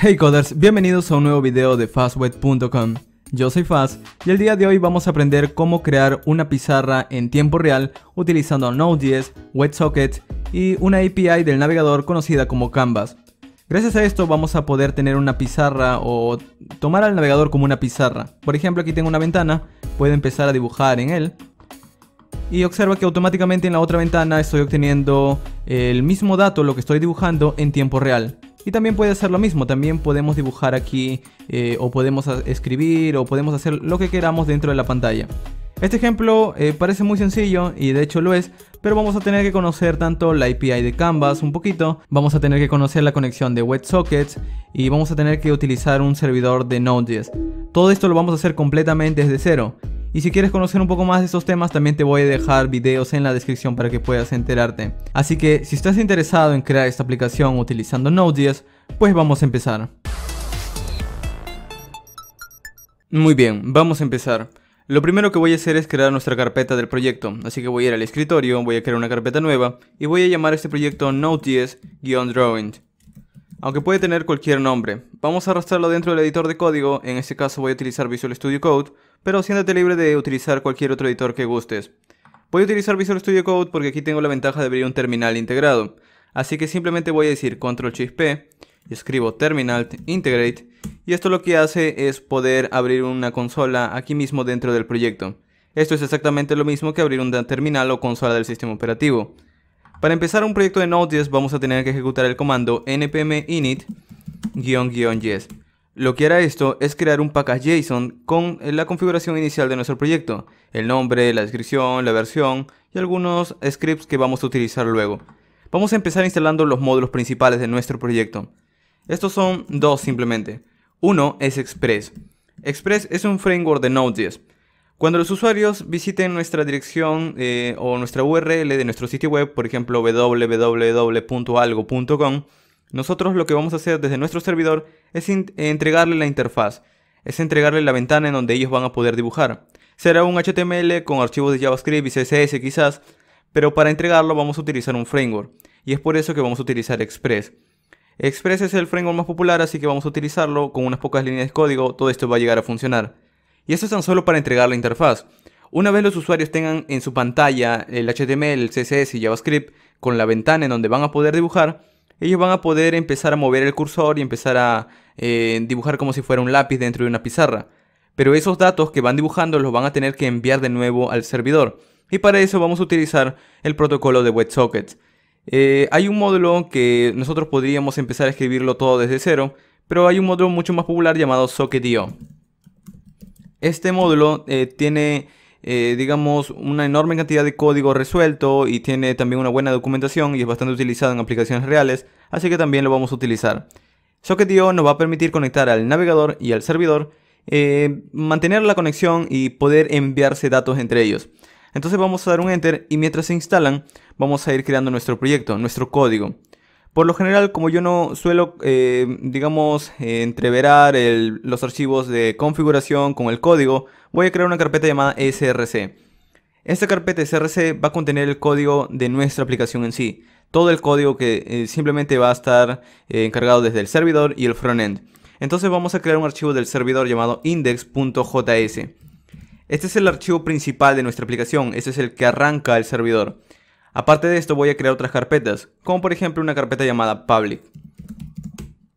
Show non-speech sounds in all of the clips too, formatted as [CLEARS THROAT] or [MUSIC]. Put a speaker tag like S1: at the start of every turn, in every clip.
S1: Hey coders, bienvenidos a un nuevo video de fastweb.com. Yo soy Fast y el día de hoy vamos a aprender cómo crear una pizarra en tiempo real utilizando Node.js, WebSockets y una API del navegador conocida como Canvas. Gracias a esto vamos a poder tener una pizarra o tomar al navegador como una pizarra. Por ejemplo, aquí tengo una ventana, puedo empezar a dibujar en él. Y observa que automáticamente en la otra ventana estoy obteniendo el mismo dato, lo que estoy dibujando, en tiempo real. Y también puede hacer lo mismo, también podemos dibujar aquí eh, o podemos escribir o podemos hacer lo que queramos dentro de la pantalla. Este ejemplo eh, parece muy sencillo y de hecho lo es, pero vamos a tener que conocer tanto la API de Canvas un poquito, vamos a tener que conocer la conexión de WebSockets y vamos a tener que utilizar un servidor de Node.js. Todo esto lo vamos a hacer completamente desde cero y si quieres conocer un poco más de estos temas, también te voy a dejar videos en la descripción para que puedas enterarte. Así que si estás interesado en crear esta aplicación utilizando Node.js, pues vamos a empezar. Muy bien, vamos a empezar. Lo primero que voy a hacer es crear nuestra carpeta del proyecto, así que voy a ir al escritorio, voy a crear una carpeta nueva y voy a llamar a este proyecto Node.js-Drawing aunque puede tener cualquier nombre. Vamos a arrastrarlo dentro del editor de código, en este caso voy a utilizar Visual Studio Code, pero siéntate libre de utilizar cualquier otro editor que gustes. Voy a utilizar Visual Studio Code porque aquí tengo la ventaja de abrir un terminal integrado. Así que simplemente voy a decir Control Shift P, y escribo Terminal Integrate, y esto lo que hace es poder abrir una consola aquí mismo dentro del proyecto. Esto es exactamente lo mismo que abrir un terminal o consola del sistema operativo. Para empezar un proyecto de Node.js vamos a tener que ejecutar el comando npm init-yes. Lo que hará esto es crear un package JSON con eh, la configuración inicial de nuestro proyecto, el nombre, la descripción, la versión y algunos scripts que vamos a utilizar luego. Vamos a empezar instalando los módulos principales de nuestro proyecto. Estos son dos simplemente. Uno es Express. Express es un framework de Node.js cuando los usuarios visiten nuestra dirección eh, o nuestra URL de nuestro sitio web, por ejemplo www.algo.com, nosotros lo que vamos a hacer desde nuestro servidor es entregarle la interfaz, es entregarle la ventana en donde ellos van a poder dibujar. Será un HTML con archivos de JavaScript y CSS quizás, pero para entregarlo vamos a utilizar un framework, y es por eso que vamos a utilizar Express. Express es el framework más popular, así que vamos a utilizarlo con unas pocas líneas de código, todo esto va a llegar a funcionar. Y esto es tan solo para entregar la interfaz. Una vez los usuarios tengan en su pantalla el HTML, el CSS y JavaScript con la ventana en donde van a poder dibujar, ellos van a poder empezar a mover el cursor y empezar a eh, dibujar como si fuera un lápiz dentro de una pizarra. Pero esos datos que van dibujando los van a tener que enviar de nuevo al servidor. Y para eso vamos a utilizar el protocolo de WebSockets. Eh, hay un módulo que nosotros podríamos empezar a escribirlo todo desde cero, pero hay un módulo mucho más popular llamado SocketIO. Este módulo eh, tiene, eh, digamos, una enorme cantidad de código resuelto y tiene también una buena documentación y es bastante utilizado en aplicaciones reales, así que también lo vamos a utilizar. Socket.io nos va a permitir conectar al navegador y al servidor, eh, mantener la conexión y poder enviarse datos entre ellos. Entonces vamos a dar un enter y mientras se instalan vamos a ir creando nuestro proyecto, nuestro código. Por lo general, como yo no suelo, eh, digamos, entreverar los archivos de configuración con el código, voy a crear una carpeta llamada src. Esta carpeta src va a contener el código de nuestra aplicación en sí. Todo el código que eh, simplemente va a estar eh, encargado desde el servidor y el frontend. Entonces vamos a crear un archivo del servidor llamado index.js. Este es el archivo principal de nuestra aplicación, este es el que arranca el servidor. Aparte de esto voy a crear otras carpetas, como por ejemplo una carpeta llamada public.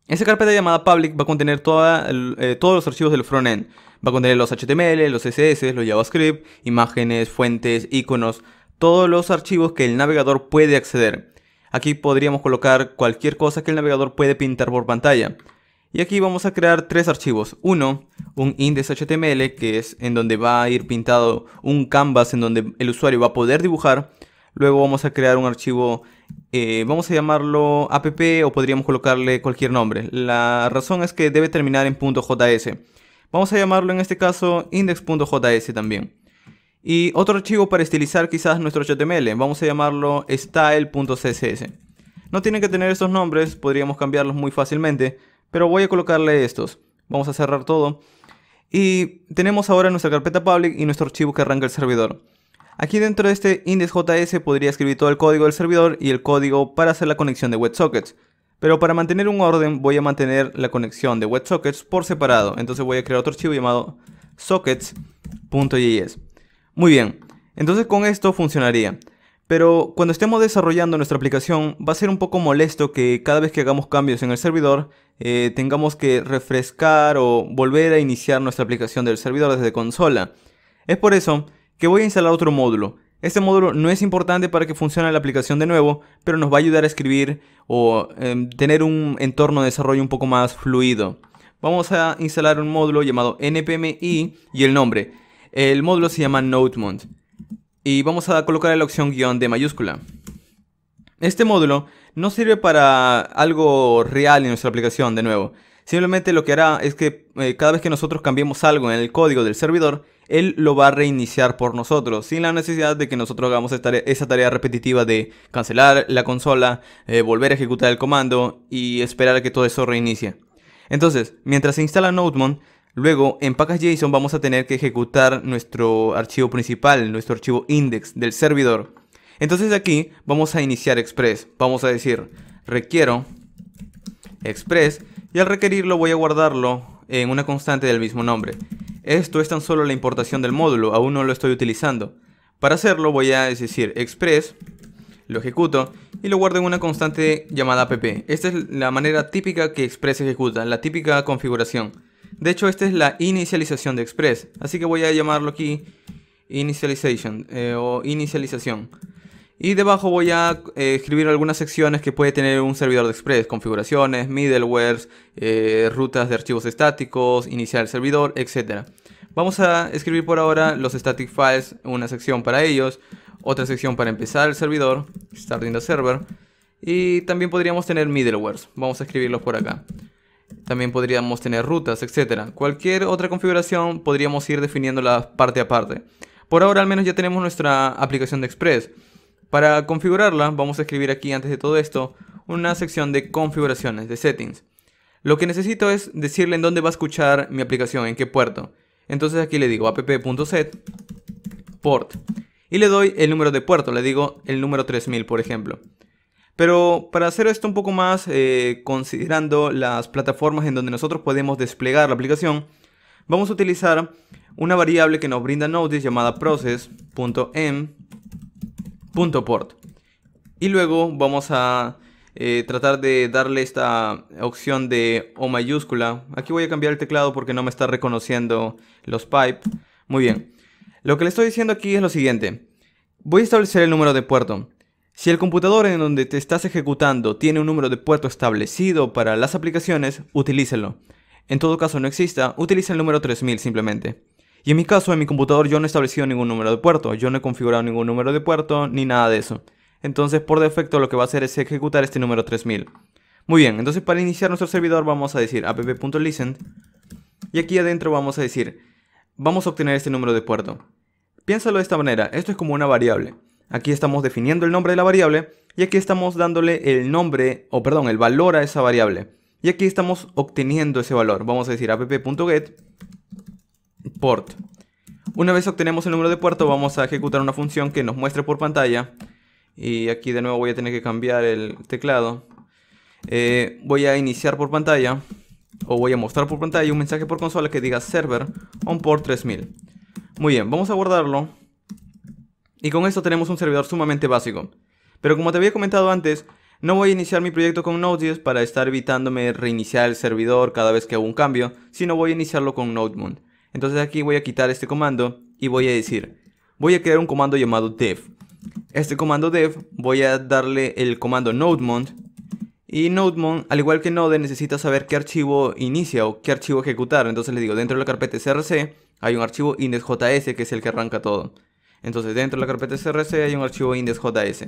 S1: Esa carpeta llamada public va a contener eh, todos los archivos del frontend. Va a contener los HTML, los CSS, los JavaScript, imágenes, fuentes, iconos, todos los archivos que el navegador puede acceder. Aquí podríamos colocar cualquier cosa que el navegador puede pintar por pantalla. Y aquí vamos a crear tres archivos. Uno, un index.html HTML, que es en donde va a ir pintado un canvas en donde el usuario va a poder dibujar. Luego vamos a crear un archivo, eh, vamos a llamarlo app o podríamos colocarle cualquier nombre. La razón es que debe terminar en .js. Vamos a llamarlo en este caso index.js también. Y otro archivo para estilizar quizás nuestro HTML, vamos a llamarlo style.css. No tiene que tener estos nombres, podríamos cambiarlos muy fácilmente, pero voy a colocarle estos. Vamos a cerrar todo. Y tenemos ahora nuestra carpeta public y nuestro archivo que arranca el servidor. Aquí dentro de este index.js podría escribir todo el código del servidor y el código para hacer la conexión de WebSockets. Pero para mantener un orden voy a mantener la conexión de WebSockets por separado. Entonces voy a crear otro archivo llamado sockets.js. Muy bien, entonces con esto funcionaría. Pero cuando estemos desarrollando nuestra aplicación va a ser un poco molesto que cada vez que hagamos cambios en el servidor eh, tengamos que refrescar o volver a iniciar nuestra aplicación del servidor desde consola. Es por eso que voy a instalar otro módulo. Este módulo no es importante para que funcione la aplicación de nuevo, pero nos va a ayudar a escribir o em, tener un entorno de desarrollo un poco más fluido. Vamos a instalar un módulo llamado npmi y el nombre. El módulo se llama notemont. y vamos a colocar la opción guión de mayúscula. Este módulo no sirve para algo real en nuestra aplicación de nuevo, Simplemente lo que hará es que eh, cada vez que nosotros cambiemos algo en el código del servidor, él lo va a reiniciar por nosotros, sin la necesidad de que nosotros hagamos esta esa tarea repetitiva de cancelar la consola, eh, volver a ejecutar el comando y esperar a que todo eso reinicie. Entonces, mientras se instala Notemon, luego en package.json vamos a tener que ejecutar nuestro archivo principal, nuestro archivo index del servidor. Entonces aquí vamos a iniciar Express, vamos a decir requiero Express y al requerirlo voy a guardarlo en una constante del mismo nombre. Esto es tan solo la importación del módulo, aún no lo estoy utilizando. Para hacerlo voy a decir express, lo ejecuto y lo guardo en una constante llamada app. Esta es la manera típica que express ejecuta, la típica configuración. De hecho esta es la inicialización de express, así que voy a llamarlo aquí initialization eh, o inicialización. Y debajo voy a eh, escribir algunas secciones que puede tener un servidor de Express, configuraciones, middlewares, eh, rutas de archivos estáticos, iniciar el servidor, etc. Vamos a escribir por ahora los static files, una sección para ellos, otra sección para empezar el servidor, starting the server, y también podríamos tener middlewares, vamos a escribirlos por acá. También podríamos tener rutas, etc. Cualquier otra configuración podríamos ir definiéndola parte a parte. Por ahora al menos ya tenemos nuestra aplicación de Express. Para configurarla vamos a escribir aquí antes de todo esto una sección de configuraciones, de settings. Lo que necesito es decirle en dónde va a escuchar mi aplicación, en qué puerto. Entonces aquí le digo app.set port y le doy el número de puerto, le digo el número 3000 por ejemplo. Pero para hacer esto un poco más, eh, considerando las plataformas en donde nosotros podemos desplegar la aplicación, vamos a utilizar una variable que nos brinda Notice llamada process.m .port. Y luego vamos a eh, tratar de darle esta opción de O mayúscula. Aquí voy a cambiar el teclado porque no me está reconociendo los pipe Muy bien. Lo que le estoy diciendo aquí es lo siguiente. Voy a establecer el número de puerto. Si el computador en donde te estás ejecutando tiene un número de puerto establecido para las aplicaciones, utilícelo. En todo caso no exista, utiliza el número 3000 simplemente. Y en mi caso, en mi computador yo no he establecido ningún número de puerto, yo no he configurado ningún número de puerto ni nada de eso. Entonces por defecto lo que va a hacer es ejecutar este número 3000. Muy bien, entonces para iniciar nuestro servidor vamos a decir app.listen y aquí adentro vamos a decir, vamos a obtener este número de puerto. Piénsalo de esta manera, esto es como una variable. Aquí estamos definiendo el nombre de la variable y aquí estamos dándole el nombre, o perdón, el valor a esa variable. Y aquí estamos obteniendo ese valor. Vamos a decir app.get port. Una vez obtenemos el número de puerto, vamos a ejecutar una función que nos muestre por pantalla. Y aquí de nuevo voy a tener que cambiar el teclado. Eh, voy a iniciar por pantalla o voy a mostrar por pantalla un mensaje por consola que diga server on port 3000. Muy bien, vamos a guardarlo. Y con esto tenemos un servidor sumamente básico. Pero como te había comentado antes, no voy a iniciar mi proyecto con Node.js para estar evitándome reiniciar el servidor cada vez que hago un cambio, sino voy a iniciarlo con NodeMund. Entonces aquí voy a quitar este comando y voy a decir, voy a crear un comando llamado dev. Este comando dev voy a darle el comando nodemon y nodemon, al igual que node, necesita saber qué archivo inicia o qué archivo ejecutar. Entonces le digo, dentro de la carpeta src hay un archivo index.js que es el que arranca todo. Entonces dentro de la carpeta src hay un archivo index.js.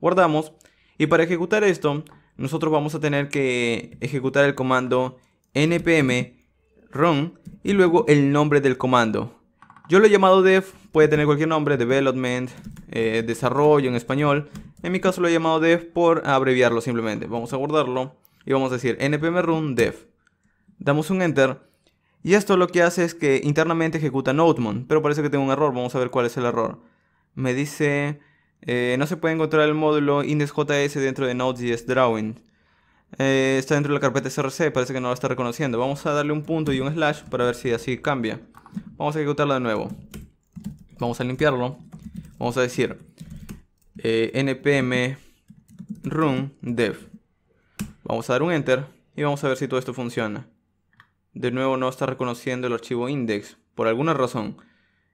S1: Guardamos. Y para ejecutar esto, nosotros vamos a tener que ejecutar el comando npm run y luego el nombre del comando. Yo lo he llamado dev, puede tener cualquier nombre, development, eh, desarrollo en español. En mi caso lo he llamado dev por abreviarlo simplemente. Vamos a guardarlo y vamos a decir npm run dev. Damos un enter y esto lo que hace es que internamente ejecuta Notemon, pero parece que tengo un error, vamos a ver cuál es el error. Me dice, eh, no se puede encontrar el módulo index.js dentro de Node.js Drawing. Eh, está dentro de la carpeta src, parece que no lo está reconociendo. Vamos a darle un punto y un slash para ver si así cambia. Vamos a ejecutarlo de nuevo. Vamos a limpiarlo. Vamos a decir eh, npm run dev. Vamos a dar un enter y vamos a ver si todo esto funciona. De nuevo no está reconociendo el archivo index, por alguna razón.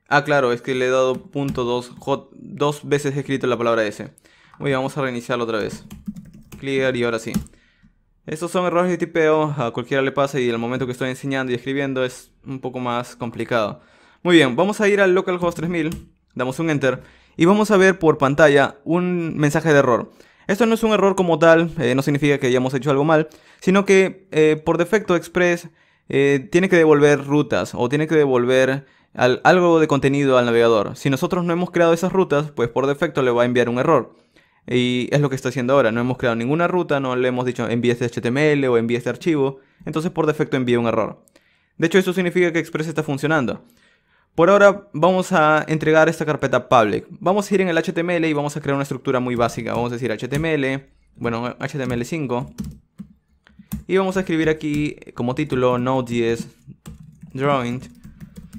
S1: Ah, claro, es que le he dado punto dos, dos veces escrito la palabra s. Muy bien, vamos a reiniciarlo otra vez. Clear y ahora sí. Estos son errores de tipeo, a cualquiera le pasa y el momento que estoy enseñando y escribiendo es un poco más complicado. Muy bien, vamos a ir al localhost 3000, damos un enter y vamos a ver por pantalla un mensaje de error. Esto no es un error como tal, eh, no significa que hayamos hecho algo mal, sino que eh, por defecto Express eh, tiene que devolver rutas o tiene que devolver algo de contenido al navegador. Si nosotros no hemos creado esas rutas, pues por defecto le va a enviar un error. Y es lo que está haciendo ahora. No hemos creado ninguna ruta, no le hemos dicho envíe este HTML o envíe este archivo. Entonces por defecto envía un error. De hecho, esto significa que Express está funcionando. Por ahora vamos a entregar esta carpeta public. Vamos a ir en el HTML y vamos a crear una estructura muy básica. Vamos a decir HTML, bueno, HTML5. Y vamos a escribir aquí como título Node.js Drawing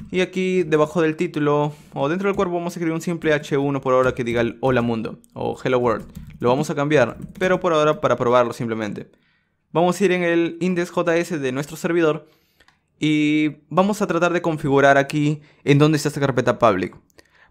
S1: y aquí debajo del título o dentro del cuerpo vamos a escribir un simple H1 por ahora que diga el hola mundo o hello world. Lo vamos a cambiar, pero por ahora para probarlo simplemente. Vamos a ir en el index.js de nuestro servidor y vamos a tratar de configurar aquí en dónde está esta carpeta public.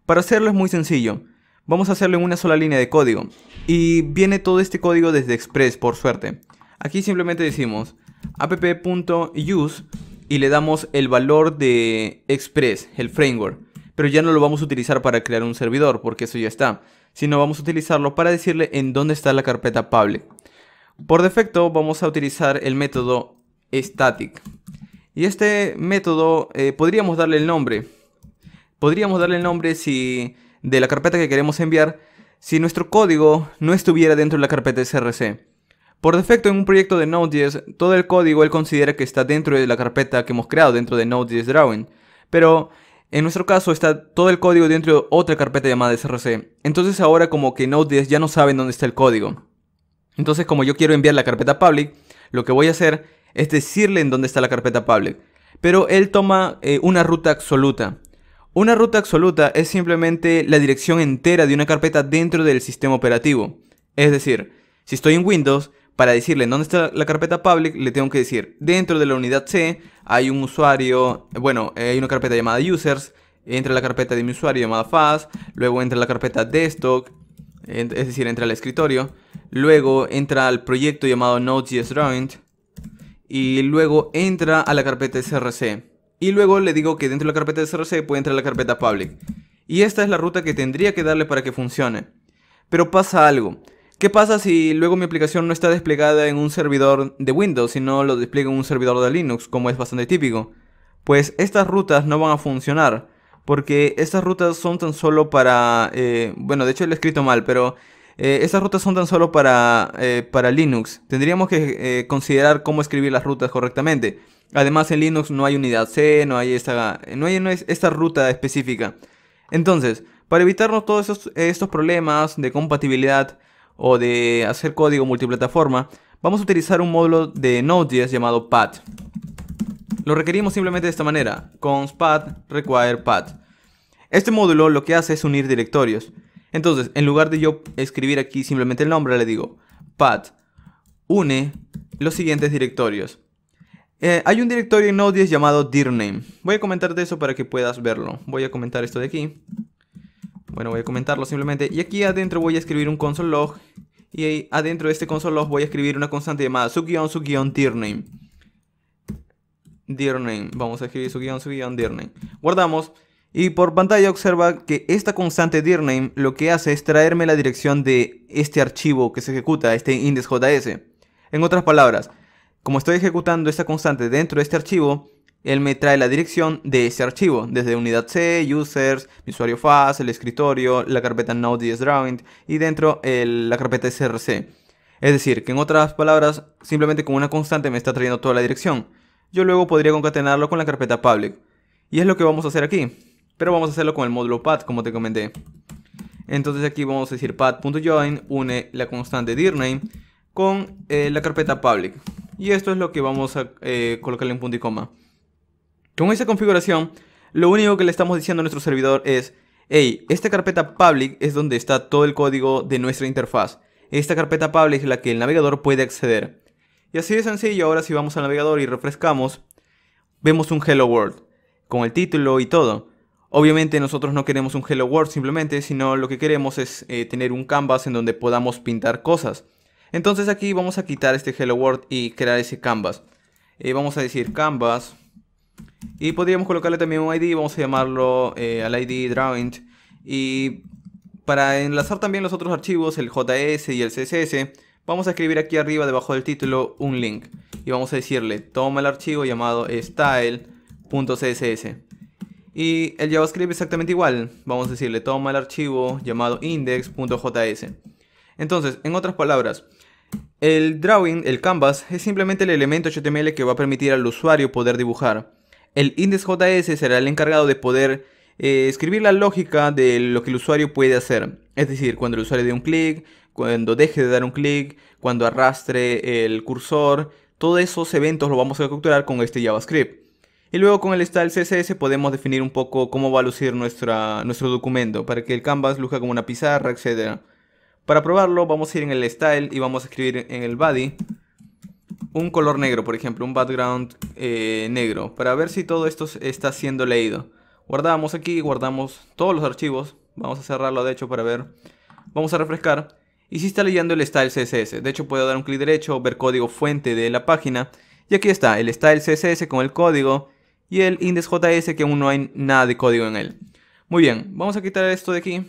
S1: Para hacerlo es muy sencillo. Vamos a hacerlo en una sola línea de código. Y viene todo este código desde Express, por suerte. Aquí simplemente decimos app.use y le damos el valor de Express, el framework. Pero ya no lo vamos a utilizar para crear un servidor, porque eso ya está. Sino vamos a utilizarlo para decirle en dónde está la carpeta public. Por defecto vamos a utilizar el método static. Y este método eh, podríamos darle el nombre. Podríamos darle el nombre si de la carpeta que queremos enviar si nuestro código no estuviera dentro de la carpeta src. Por defecto en un proyecto de Node.js, todo el código él considera que está dentro de la carpeta que hemos creado dentro de Node.js Drawing, pero en nuestro caso está todo el código dentro de otra carpeta llamada src. Entonces ahora como que Node.js ya no sabe dónde está el código. Entonces como yo quiero enviar la carpeta public, lo que voy a hacer es decirle en dónde está la carpeta public. Pero él toma eh, una ruta absoluta. Una ruta absoluta es simplemente la dirección entera de una carpeta dentro del sistema operativo. Es decir, si estoy en Windows, para decirle dónde está la carpeta public, le tengo que decir, dentro de la unidad C hay un usuario, bueno, eh, hay una carpeta llamada users, entra la carpeta de mi usuario llamada fast, luego entra la carpeta desktop, es decir, entra al escritorio, luego entra al proyecto llamado Node.js y luego entra a la carpeta src. Y luego le digo que dentro de la carpeta src puede entrar a la carpeta public. Y esta es la ruta que tendría que darle para que funcione. Pero pasa algo. ¿Qué pasa si luego mi aplicación no está desplegada en un servidor de Windows, sino lo despliega en un servidor de Linux, como es bastante típico? Pues estas rutas no van a funcionar, porque estas rutas son tan solo para... Eh, bueno, de hecho lo he escrito mal, pero eh, estas rutas son tan solo para, eh, para Linux. Tendríamos que considerar cómo escribir las rutas correctamente. Además en Linux no hay unidad C, no hay esta, no hay, esta ruta específica. Entonces, para evitarnos todos estos, estos problemas de compatibilidad, o de hacer código multiplataforma, vamos a utilizar un módulo de Node.js llamado Pad. Lo requerimos simplemente de esta manera, con pad require path Este módulo lo que hace es unir directorios. Entonces, en lugar de yo escribir aquí simplemente el nombre, le digo path une los siguientes directorios. Eh, hay un directorio en Node.js llamado dirname. Voy a comentar de eso para que puedas verlo. Voy a comentar esto de aquí. Bueno, voy a comentarlo simplemente. Y aquí adentro voy a escribir un console log. Y ahí adentro de este console log voy a escribir una constante llamada su guión, su guión, Vamos a escribir su guión, su guión, Guardamos. Y por pantalla observa que esta constante dirname lo que hace es traerme la dirección de este archivo que se ejecuta, este index.js. En otras palabras, como estoy ejecutando esta constante dentro de este archivo, él me trae la dirección de ese archivo, desde unidad C, users, usuario Fast, el escritorio, la carpeta Node.js Drawing y dentro la carpeta src. Es decir, que en otras palabras, simplemente con una constante me está trayendo toda la dirección. Yo luego podría concatenarlo con la carpeta public. Y es lo que vamos a hacer aquí. Pero vamos a hacerlo con el módulo path, como te comenté. Entonces aquí vamos a decir path.join une la constante dirname con eh, la carpeta public. Y esto es lo que vamos a eh, colocarle en punto y coma. Con esa configuración, lo único que le estamos diciendo a nuestro servidor es, hey, esta carpeta public es donde está todo el código de nuestra interfaz. Esta carpeta public es la que el navegador puede acceder. Y así de sencillo, ahora si vamos al navegador y refrescamos, vemos un Hello World, con el título y todo. Obviamente nosotros no queremos un Hello World simplemente, sino lo que queremos es eh, tener un canvas en donde podamos pintar cosas. Entonces aquí vamos a quitar este Hello World y crear ese canvas. Eh, vamos a decir canvas y podríamos colocarle también un ID, vamos a llamarlo eh, al ID drawing. Y para enlazar también los otros archivos, el JS y el CSS, vamos a escribir aquí arriba debajo del título un link. Y vamos a decirle, toma el archivo llamado style.css. Y el JavaScript exactamente igual. Vamos a decirle, toma el archivo llamado index.js. Entonces, en otras palabras, el drawing, el canvas, es simplemente el elemento HTML que va a permitir al usuario poder dibujar. El IndexJS será el encargado de poder eh, escribir la lógica de lo que el usuario puede hacer. Es decir, cuando el usuario dé un clic, cuando deje de dar un clic, cuando arrastre el cursor, todos esos eventos los vamos a capturar con este JavaScript. Y luego con el style CSS podemos definir un poco cómo va a lucir nuestro documento, para que el canvas luzca como una pizarra, etc. Para probarlo vamos a ir en el style y vamos a escribir en el body un color negro, por ejemplo, un background eh, negro, para ver si todo esto está siendo leído. Guardamos aquí, guardamos todos los archivos. Vamos a cerrarlo, de hecho, para ver. Vamos a refrescar. Y si está leyendo el style CSS. De hecho, puedo dar un clic derecho, ver código fuente de la página. Y aquí está, el style CSS con el código y el index.js que aún no hay nada de código en él. Muy bien, vamos a quitar esto de aquí.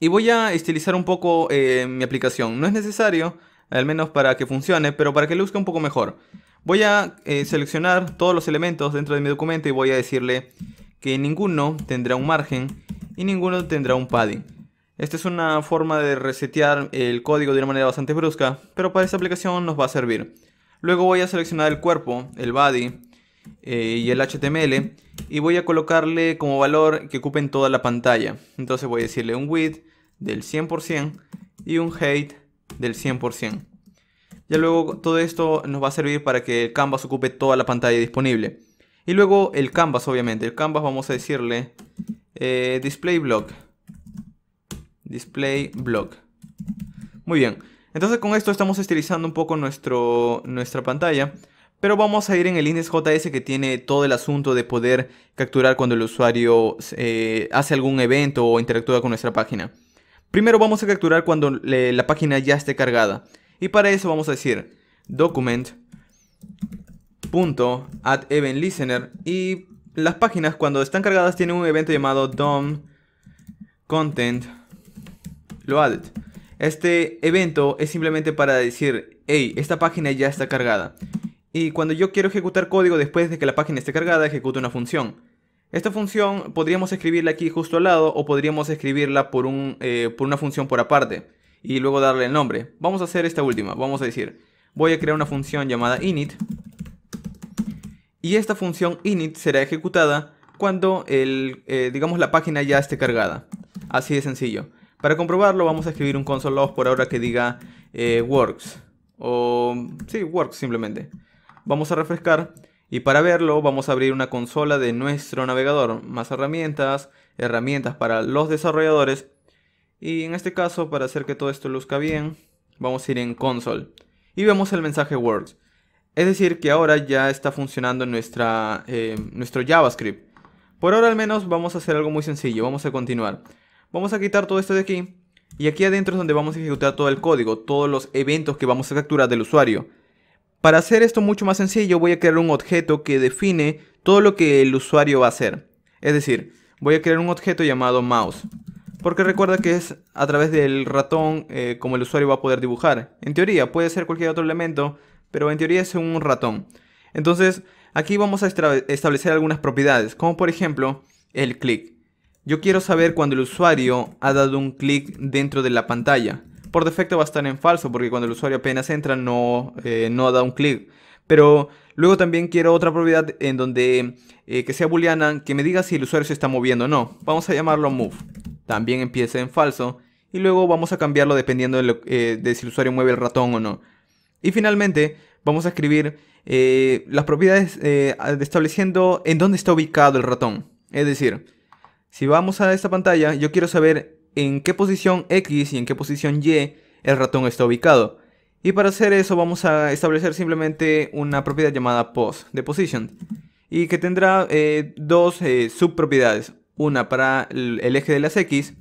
S1: Y voy a estilizar un poco eh, mi aplicación. No es necesario, al menos para que funcione, pero para que luzca un poco mejor. Voy a eh, seleccionar todos los elementos dentro de mi documento y voy a decirle que ninguno tendrá un margen y ninguno tendrá un padding. Esta es una forma de resetear el código de una manera bastante brusca, pero para esta aplicación nos va a servir. Luego voy a seleccionar el cuerpo, el body eh, y el HTML y voy a colocarle como valor que ocupen toda la pantalla. Entonces voy a decirle un width del 100% y un height del 100%. Ya luego todo esto nos va a servir para que el canvas ocupe toda la pantalla disponible. Y luego el canvas, obviamente. El canvas vamos a decirle eh, display block. Display block. Muy bien. Entonces con esto estamos estilizando un poco nuestro, nuestra pantalla. Pero vamos a ir en el index JS que tiene todo el asunto de poder capturar cuando el usuario eh, hace algún evento o interactúa con nuestra página. Primero vamos a capturar cuando la página ya esté cargada. Y para eso vamos a decir Document.AddEventListener y las páginas cuando están cargadas tienen un evento llamado DOM content Este evento es simplemente para decir, hey, esta página ya está cargada. Y cuando yo quiero ejecutar código después de que la página esté cargada, ejecuto una función. Esta función podríamos escribirla aquí justo al lado o podríamos escribirla por, un, eh, por una función por aparte y luego darle el nombre. Vamos a hacer esta última, vamos a decir, voy a crear una función llamada init y esta función init será ejecutada cuando el, eh, digamos la página ya esté cargada. Así de sencillo. Para comprobarlo vamos a escribir un console.log por ahora que diga eh, works o sí, works simplemente. Vamos a refrescar y para verlo vamos a abrir una consola de nuestro navegador, más herramientas, herramientas para los desarrolladores. Y en este caso, para hacer que todo esto luzca bien, vamos a ir en console. Y vemos el mensaje Words. Es decir, que ahora ya está funcionando nuestra, eh, nuestro JavaScript. Por ahora al menos vamos a hacer algo muy sencillo, vamos a continuar. Vamos a quitar todo esto de aquí. Y aquí adentro es donde vamos a ejecutar todo el código, todos los eventos que vamos a capturar del usuario. Para hacer esto mucho más sencillo voy a crear un objeto que define todo lo que el usuario va a hacer. Es decir, voy a crear un objeto llamado mouse. Porque recuerda que es a través del ratón eh, como el usuario va a poder dibujar. En teoría puede ser cualquier otro elemento, pero en teoría es un ratón. Entonces aquí vamos a establecer algunas propiedades, como por ejemplo el clic. Yo quiero saber cuando el usuario ha dado un clic dentro de la pantalla por defecto va a estar en falso porque cuando el usuario apenas entra no, eh, da un clic. Pero luego también quiero otra propiedad en donde eh, que sea booleana que me diga si el usuario se está moviendo o no. Vamos a llamarlo move. También empieza en falso. Y luego vamos a cambiarlo dependiendo de, eh, si el usuario mueve el ratón o no. Y finalmente vamos a escribir las propiedades estableciendo en dónde está ubicado el ratón. Es decir, si vamos a esta pantalla, yo quiero saber en qué posición X y en qué posición Y el ratón está ubicado. Y para hacer eso vamos a establecer simplemente una propiedad llamada pos, de position, y que tendrá eh, dos eh, subpropiedades, una para el eje de las X,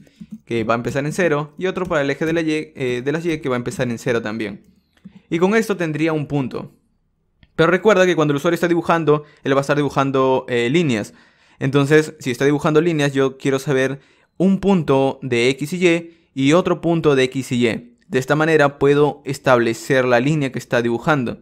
S1: que va a empezar en 0, y otro para el eje de, eh, de las Y, que va a empezar en 0 también. Y con esto tendría un punto. Pero recuerda que cuando el usuario está dibujando, él va a estar dibujando líneas. Entonces, si está dibujando líneas, yo quiero saber un punto de X y Y otro punto de X y De esta manera puedo establecer la línea que está dibujando.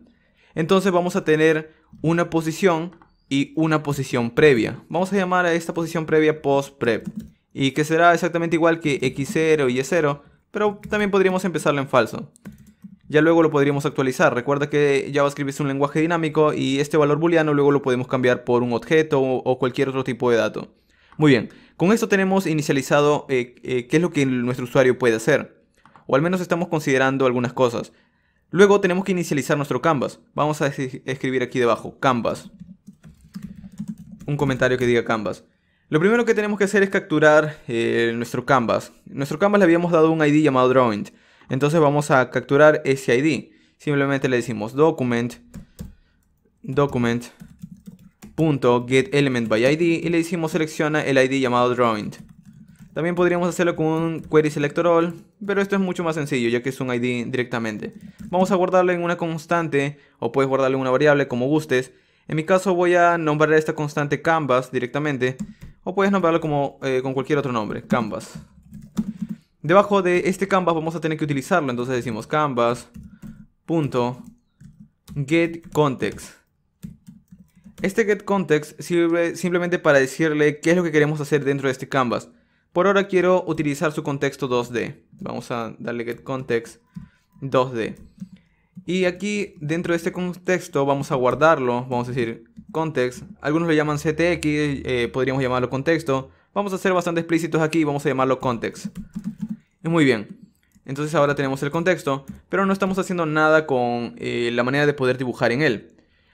S1: Entonces vamos a tener una posición y una posición previa. Vamos a llamar a esta posición previa post-prep. Y que será exactamente igual que X0 y Y0, pero también podríamos empezarlo en falso. Ya luego lo podríamos actualizar. Recuerda que JavaScript es un lenguaje dinámico y este valor booleano luego lo podemos cambiar por un objeto o cualquier otro tipo de dato. Muy bien, con esto tenemos inicializado eh, eh, qué es lo que nuestro usuario puede hacer. O al menos estamos considerando algunas cosas. Luego tenemos que inicializar nuestro canvas. Vamos a escribir aquí debajo, canvas. Un comentario que diga canvas. Lo primero que tenemos que hacer es capturar eh, nuestro canvas. Nuestro canvas le habíamos dado un ID llamado drawing. Entonces vamos a capturar ese ID. Simplemente le decimos document, document, .getElementById y le decimos selecciona el ID llamado drawing También podríamos hacerlo con un query all, pero esto es mucho más sencillo ya que es un ID directamente. Vamos a guardarlo en una constante o puedes guardarlo en una variable como gustes. En mi caso voy a nombrar esta constante canvas directamente o puedes nombrarlo como, eh, con cualquier otro nombre, canvas. Debajo de este canvas vamos a tener que utilizarlo, entonces decimos canvas.getContext este getContext sirve simplemente para decirle qué es lo que queremos hacer dentro de este canvas. Por ahora quiero utilizar su contexto 2D. Vamos a darle getContext 2D. Y aquí dentro de este contexto vamos a guardarlo, vamos a decir context, algunos lo llaman CTX, eh, podríamos llamarlo contexto, vamos a ser bastante explícitos aquí, vamos a llamarlo context. Muy bien, entonces ahora tenemos el contexto, pero no estamos haciendo nada con eh, la manera de poder dibujar en él.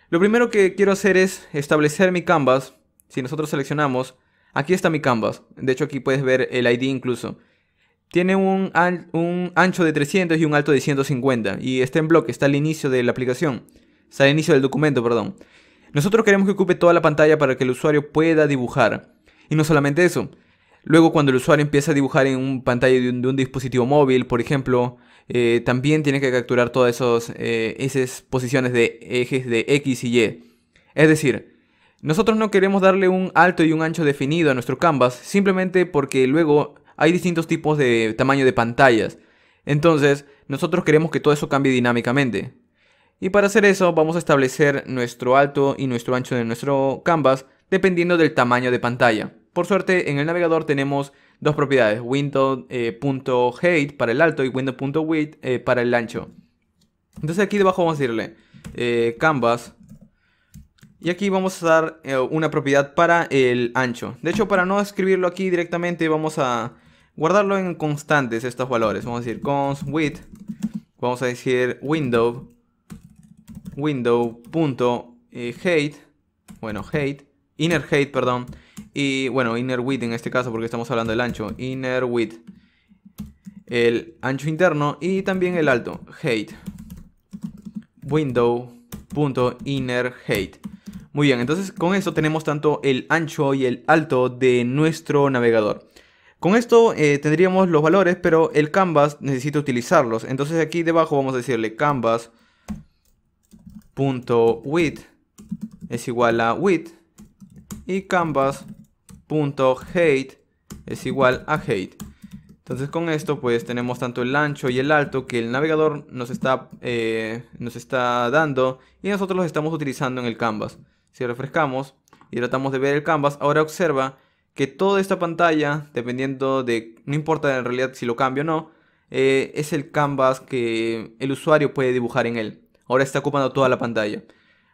S1: Lo primero que quiero hacer es establecer mi canvas. Si nosotros seleccionamos, aquí está mi canvas. De hecho, aquí puedes ver el ID incluso. Tiene un, ancho de 300 y un alto de 150. Y está en bloque, está al inicio de la aplicación. Está al inicio del documento, perdón. Nosotros queremos que ocupe toda la pantalla para que el usuario pueda dibujar. Y no solamente eso. Luego cuando el usuario empieza a dibujar en un pantalla de un dispositivo móvil, por ejemplo, eh, también tiene que capturar todas eh, esas posiciones de ejes de X y Y. Es decir, nosotros no queremos darle un alto y un ancho definido a nuestro canvas, simplemente porque luego hay distintos tipos de tamaño de pantallas. Entonces, nosotros queremos que todo eso cambie dinámicamente. Y para hacer eso, vamos a establecer nuestro alto y nuestro ancho de nuestro canvas dependiendo del tamaño de pantalla. Por suerte, en el navegador tenemos dos propiedades, window.height eh, para el alto y window.width eh, para el ancho. Entonces aquí debajo vamos a decirle eh, canvas y aquí vamos a dar una propiedad para el ancho. De hecho para no escribirlo aquí directamente vamos a guardarlo en constantes estos valores. Vamos a decir const width, vamos a decir window, window.height, bueno height, inner height perdón y bueno, inner width en este caso porque estamos hablando del ancho. Inner width. El ancho interno y también el alto. Height. height. Muy bien, entonces con esto tenemos tanto el ancho y el alto de nuestro navegador. Con esto eh, tendríamos los valores, pero el canvas necesita utilizarlos. Entonces aquí debajo vamos a decirle canvas.width es igual a width y canvas punto height es igual a height. Entonces con esto pues tenemos tanto el ancho y el alto que el navegador nos está, eh, nos está dando y nosotros los estamos utilizando en el canvas. Si refrescamos y tratamos de ver el canvas, ahora observa que toda esta pantalla, dependiendo de, no importa en realidad si lo cambio o no, eh, es el canvas que el usuario puede dibujar en él. Ahora está ocupando toda la pantalla.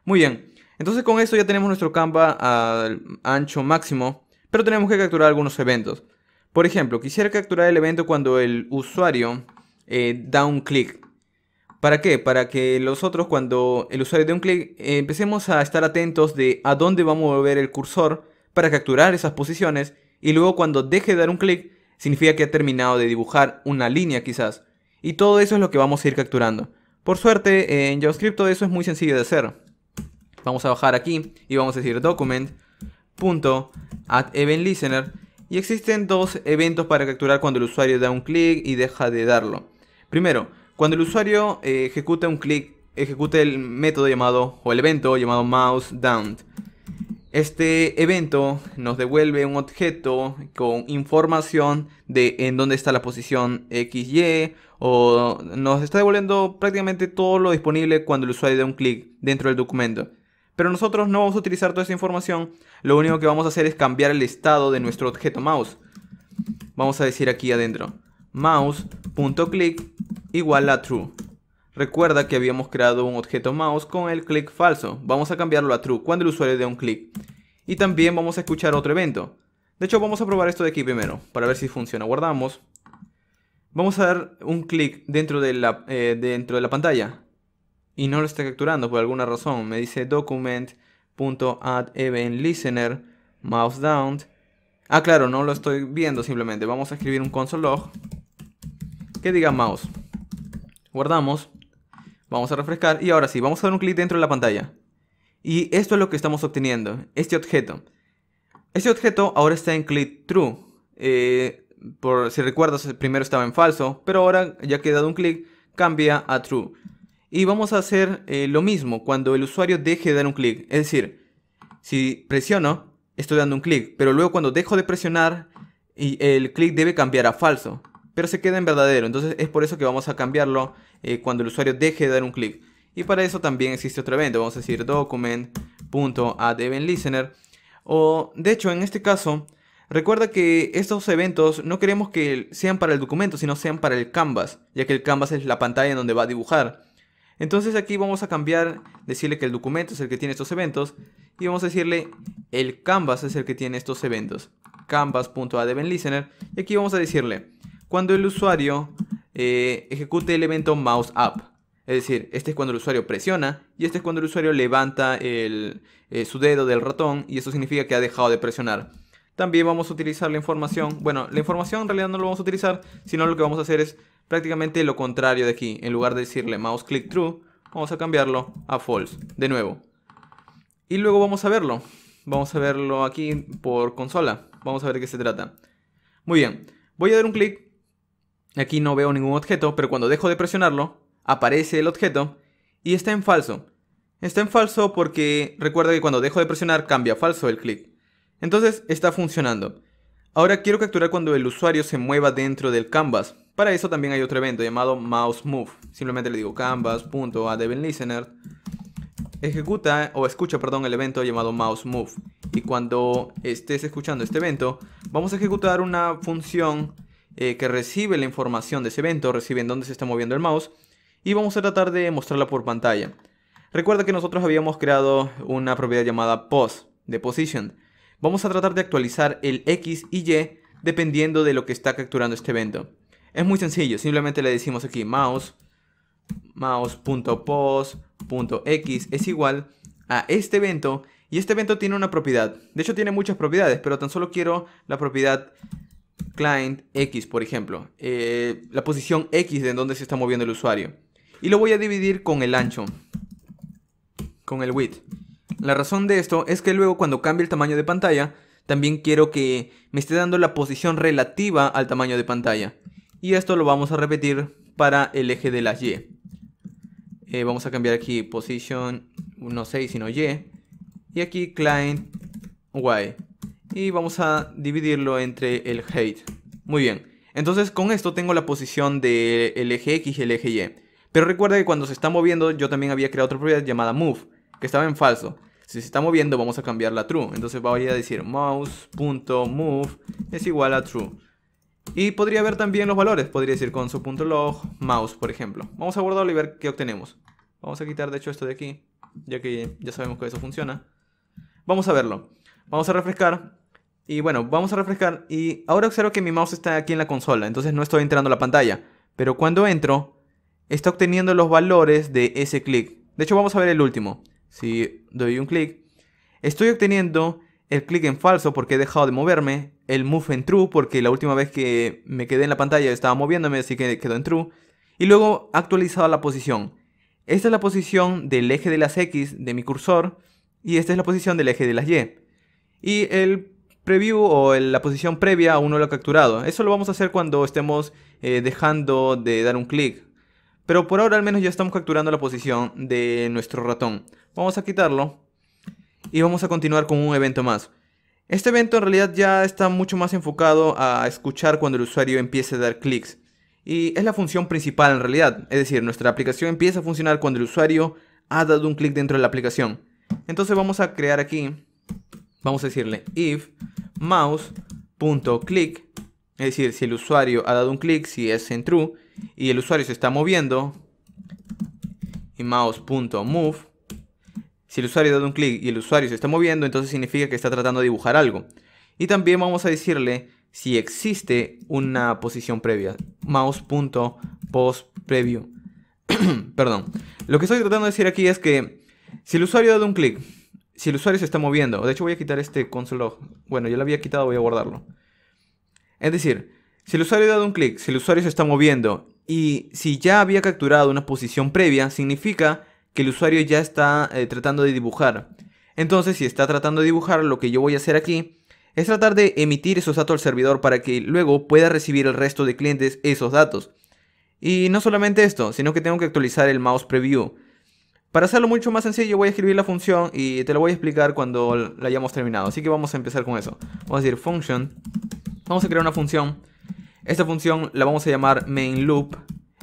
S1: Muy bien, entonces con esto ya tenemos nuestro canvas al ancho máximo pero tenemos que capturar algunos eventos. Por ejemplo, quisiera capturar el evento cuando el usuario eh, da un clic. ¿Para qué? Para que los otros, cuando el usuario dé un clic, eh, empecemos a estar atentos de a dónde vamos a mover el cursor para capturar esas posiciones y luego cuando deje de dar un clic, significa que ha terminado de dibujar una línea quizás. Y todo eso es lo que vamos a ir capturando. Por suerte, en JavaScript todo eso es muy sencillo de hacer. Vamos a bajar aquí y vamos a decir document listener y existen dos eventos para capturar cuando el usuario da un clic y deja de darlo. Primero, cuando el usuario eh, ejecuta un clic, ejecuta el método llamado o el evento llamado mouse down. Este evento nos devuelve un objeto con información de en dónde está la posición XY o nos está devolviendo prácticamente todo lo disponible cuando el usuario da un clic dentro del documento. Pero nosotros no vamos a utilizar toda esa información. Lo único que vamos a hacer es cambiar el estado de nuestro objeto mouse. Vamos a decir aquí adentro, mouse.click igual a true. Recuerda que habíamos creado un objeto mouse con el click falso. Vamos a cambiarlo a true cuando el usuario dé un clic. Y también vamos a escuchar otro evento. De hecho, vamos a probar esto de aquí primero, para ver si funciona. Guardamos. Vamos a dar un clic dentro, de la, eh, dentro de la pantalla y no lo está capturando por alguna razón. Me dice document.addEventListener mouse down. Ah, claro, no lo estoy viendo simplemente. Vamos a escribir un console.log que diga mouse. Guardamos. Vamos a refrescar y ahora sí, vamos a dar un clic dentro de la pantalla. Y esto es lo que estamos obteniendo, este objeto. Este objeto ahora está en clic true. Eh, por, si recuerdas, primero estaba en falso, pero ahora ya que he dado un clic, cambia a true. Y vamos a hacer eh, lo mismo cuando el usuario deje de dar un clic. Es decir, si presiono, estoy dando un clic, pero luego cuando dejo de presionar, y el clic debe cambiar a falso, pero se queda en verdadero. Entonces es por eso que vamos a cambiarlo eh, cuando el usuario deje de dar un clic. Y para eso también existe otro evento. Vamos a decir document.addEventListener. O de hecho, en este caso, recuerda que estos eventos no queremos que sean para el documento, sino sean para el canvas, ya que el canvas es la pantalla en donde va a dibujar. Entonces aquí vamos a cambiar, decirle que el documento es el que tiene estos eventos y vamos a decirle el canvas es el que tiene estos eventos. canvas.addEventListener y aquí vamos a decirle cuando el usuario eh, ejecute el evento mouse up. Es decir, este es cuando el usuario presiona y este es cuando el usuario levanta eh, su dedo del ratón y eso significa que ha dejado de presionar. También vamos a utilizar la información, bueno, la información en realidad no lo vamos a utilizar, sino lo que vamos a hacer es prácticamente lo contrario de aquí. En lugar de decirle mouse click true, vamos a cambiarlo a false, de nuevo. Y luego vamos a verlo. Vamos a verlo aquí por consola. Vamos a ver qué se trata. Muy bien, voy a dar un clic. Aquí no veo ningún objeto, pero cuando dejo de presionarlo, aparece el objeto y está en falso. Está en falso porque recuerda que cuando dejo de presionar cambia falso el clic. Entonces está funcionando. Ahora quiero capturar cuando el usuario se mueva dentro del canvas. Para eso también hay otro evento llamado Mouse Move. Simplemente le digo canvas.adevenListener, Ejecuta o escucha, perdón, el evento llamado Mouse Move. Y cuando estés escuchando este evento, vamos a ejecutar una función eh, que recibe la información de ese evento, recibe en dónde se está moviendo el mouse, y vamos a tratar de mostrarla por pantalla. Recuerda que nosotros habíamos creado una propiedad llamada pos, de position. Vamos a tratar de actualizar el X y Y dependiendo de lo que está capturando este evento. Es muy sencillo, simplemente le decimos aquí mouse, mouse.pos.x es igual a este evento y este evento tiene una propiedad. De hecho tiene muchas propiedades, pero tan solo quiero la propiedad client x, por ejemplo. Eh, la posición x de donde se está moviendo el usuario. Y lo voy a dividir con el ancho. Con el width. La razón de esto es que luego cuando cambie el tamaño de pantalla, también quiero que me esté dando la posición relativa al tamaño de pantalla. Y esto lo vamos a repetir para el eje de las Y. Eh, vamos a cambiar aquí position, no 6, sino Y. Y aquí client Y. Y vamos a dividirlo entre el height. Muy bien. Entonces con esto tengo la posición del eje X y el eje Y. Pero recuerda que cuando se está moviendo yo también había creado otra propiedad llamada move, que estaba en falso. Si se está moviendo vamos a cambiarla a true. Entonces voy a decir mouse.move es igual a true. Y podría ver también los valores, podría decir con su punto log, mouse, por ejemplo. Vamos a guardarlo y ver qué obtenemos. Vamos a quitar de hecho esto de aquí, ya que ya sabemos que eso funciona. Vamos a verlo. Vamos a refrescar. Y bueno, vamos a refrescar. Y ahora observo que mi mouse está aquí en la consola, entonces no estoy entrando a la pantalla. Pero cuando entro, está obteniendo los valores de ese clic. De hecho, vamos a ver el último. Si doy un clic, estoy obteniendo el clic en falso porque he dejado de moverme, el move en true porque la última vez que me quedé en la pantalla estaba moviéndome, así que quedó en true, y luego actualizado la posición. Esta es la posición del eje de las X de mi cursor y esta es la posición del eje de las Y. Y el preview o la posición previa aún no lo ha capturado. Eso lo vamos a hacer cuando estemos eh, dejando de dar un clic. Pero por ahora al menos ya estamos capturando la posición de nuestro ratón. Vamos a quitarlo y vamos a continuar con un evento más. Este evento en realidad ya está mucho más enfocado a escuchar cuando el usuario empiece a dar clics. Y es la función principal en realidad, es decir, nuestra aplicación empieza a funcionar cuando el usuario ha dado un clic dentro de la aplicación. Entonces vamos a crear aquí, vamos a decirle if mouse.click, es decir, si el usuario ha dado un clic, si es en true, y el usuario se está moviendo, y mouse.move, si el usuario dado un clic y el usuario se está moviendo, entonces significa que está tratando de dibujar algo. Y también vamos a decirle si existe una posición previa. Mouse.postpreview. [CLEARS THROAT] Perdón. Lo que estoy tratando de decir aquí es que si el usuario dado un clic, si el usuario se está moviendo, de hecho voy a quitar este console.log. Bueno, ya lo había quitado, voy a guardarlo. Es decir, si el usuario ha dado un clic, si el usuario se está moviendo y si ya había capturado una posición previa, significa que el usuario ya está eh, tratando de dibujar. Entonces, si está tratando de dibujar, lo que yo voy a hacer aquí es tratar de emitir esos datos al servidor para que luego pueda recibir el resto de clientes esos datos. Y no solamente esto, sino que tengo que actualizar el mouse preview. Para hacerlo mucho más sencillo voy a escribir la función y te lo voy a explicar cuando la hayamos terminado. Así que vamos a empezar con eso. Vamos a decir function. Vamos a crear una función. Esta función la vamos a llamar main loop,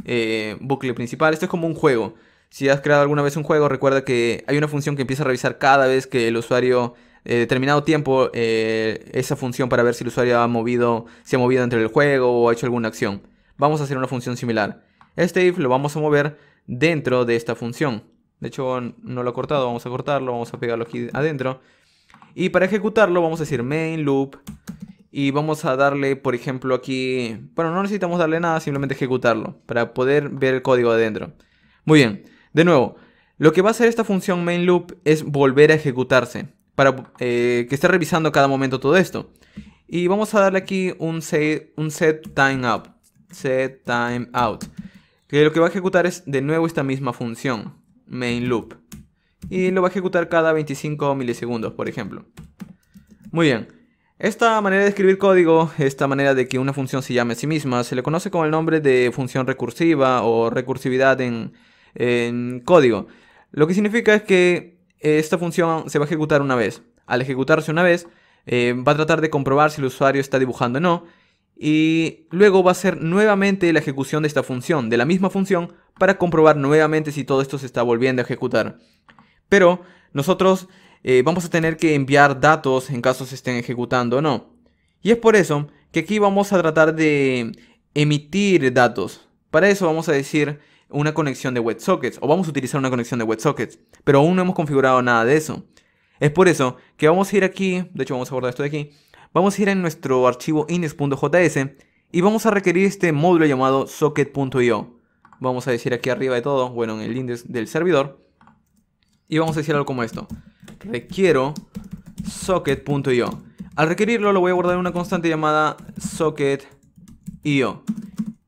S1: eh, bucle principal. Esto es como un juego. Si has creado alguna vez un juego, recuerda que hay una función que empieza a revisar cada vez que el usuario eh, determinado tiempo eh, esa función para ver si el usuario ha movido, se ha movido entre el juego o ha hecho alguna acción. Vamos a hacer una función similar. Este if lo vamos a mover dentro de esta función. De hecho, no lo he cortado, vamos a cortarlo, vamos a pegarlo aquí adentro. Y para ejecutarlo vamos a decir main loop y vamos a darle, por ejemplo, aquí... Bueno, no necesitamos darle nada, simplemente ejecutarlo para poder ver el código adentro. Muy bien, de nuevo, lo que va a hacer esta función main loop es volver a ejecutarse para eh, que esté revisando cada momento todo esto. Y vamos a darle aquí un set, un set time Set time out. Que lo que va a ejecutar es de nuevo esta misma función. Main loop. Y lo va a ejecutar cada 25 milisegundos, por ejemplo. Muy bien. Esta manera de escribir código, esta manera de que una función se llame a sí misma, se le conoce con el nombre de función recursiva o recursividad en, en código. Lo que significa es que eh, esta función se va a ejecutar una vez. Al ejecutarse una vez, eh, va a tratar de comprobar si el usuario está dibujando o no. Y luego va a hacer nuevamente la ejecución de esta función, de la misma función, para comprobar nuevamente si todo esto se está volviendo a ejecutar. Pero nosotros eh, vamos a tener que enviar datos en caso se estén ejecutando o no. Y es por eso que aquí vamos a tratar de emitir datos. Para eso vamos a decir una conexión de WebSockets o vamos a utilizar una conexión de WebSockets, pero aún no hemos configurado nada de eso. Es por eso que vamos a ir aquí, de hecho vamos a guardar esto de aquí, vamos a ir en nuestro archivo index.js y vamos a requerir este módulo llamado socket.io. Vamos a decir aquí arriba de todo, bueno, en el index del servidor, y vamos a decir algo como esto. Requiero socket.io. Al requerirlo lo voy a guardar en una constante llamada socket.io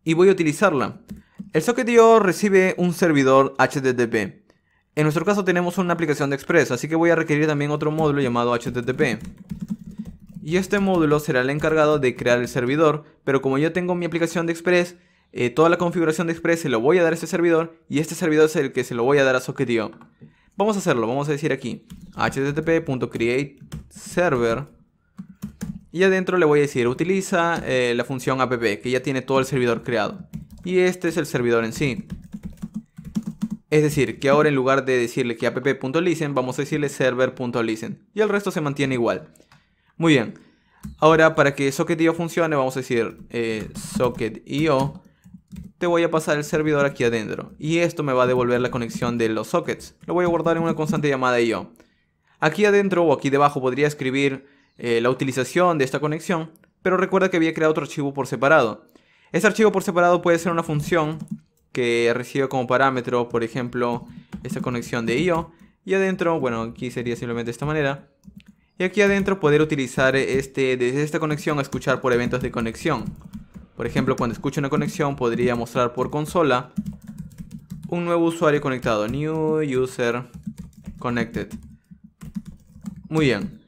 S1: y voy a utilizarla. El socket.io recibe un servidor HTTP. En nuestro caso tenemos una aplicación de Express, así que voy a requerir también otro módulo llamado HTTP. Y este módulo será el encargado de crear el servidor, pero como yo tengo mi aplicación de Express, eh, toda la configuración de Express se lo voy a dar a este servidor, y este servidor es el que se lo voy a dar a Socket.io. Vamos a hacerlo, vamos a decir aquí, http.createServer, y adentro le voy a decir, utiliza eh, la función app, que ya tiene todo el servidor creado. Y este es el servidor en sí. Es decir, que ahora en lugar de decirle que app.listen, vamos a decirle server.listen. Y el resto se mantiene igual. Muy bien. Ahora, para que socket.io funcione, vamos a decir eh, socket.io. Te voy a pasar el servidor aquí adentro. Y esto me va a devolver la conexión de los sockets. Lo voy a guardar en una constante llamada IO. Aquí adentro o aquí debajo podría escribir eh, la utilización de esta conexión. Pero recuerda que había creado otro archivo por separado. Este archivo por separado puede ser una función que recibe como parámetro, por ejemplo, esta conexión de IO. Y adentro, bueno, aquí sería simplemente de esta manera. Y aquí adentro poder utilizar este, desde esta conexión a escuchar por eventos de conexión. Por ejemplo, cuando escucho una conexión podría mostrar por consola un nuevo usuario conectado. New user connected. Muy bien.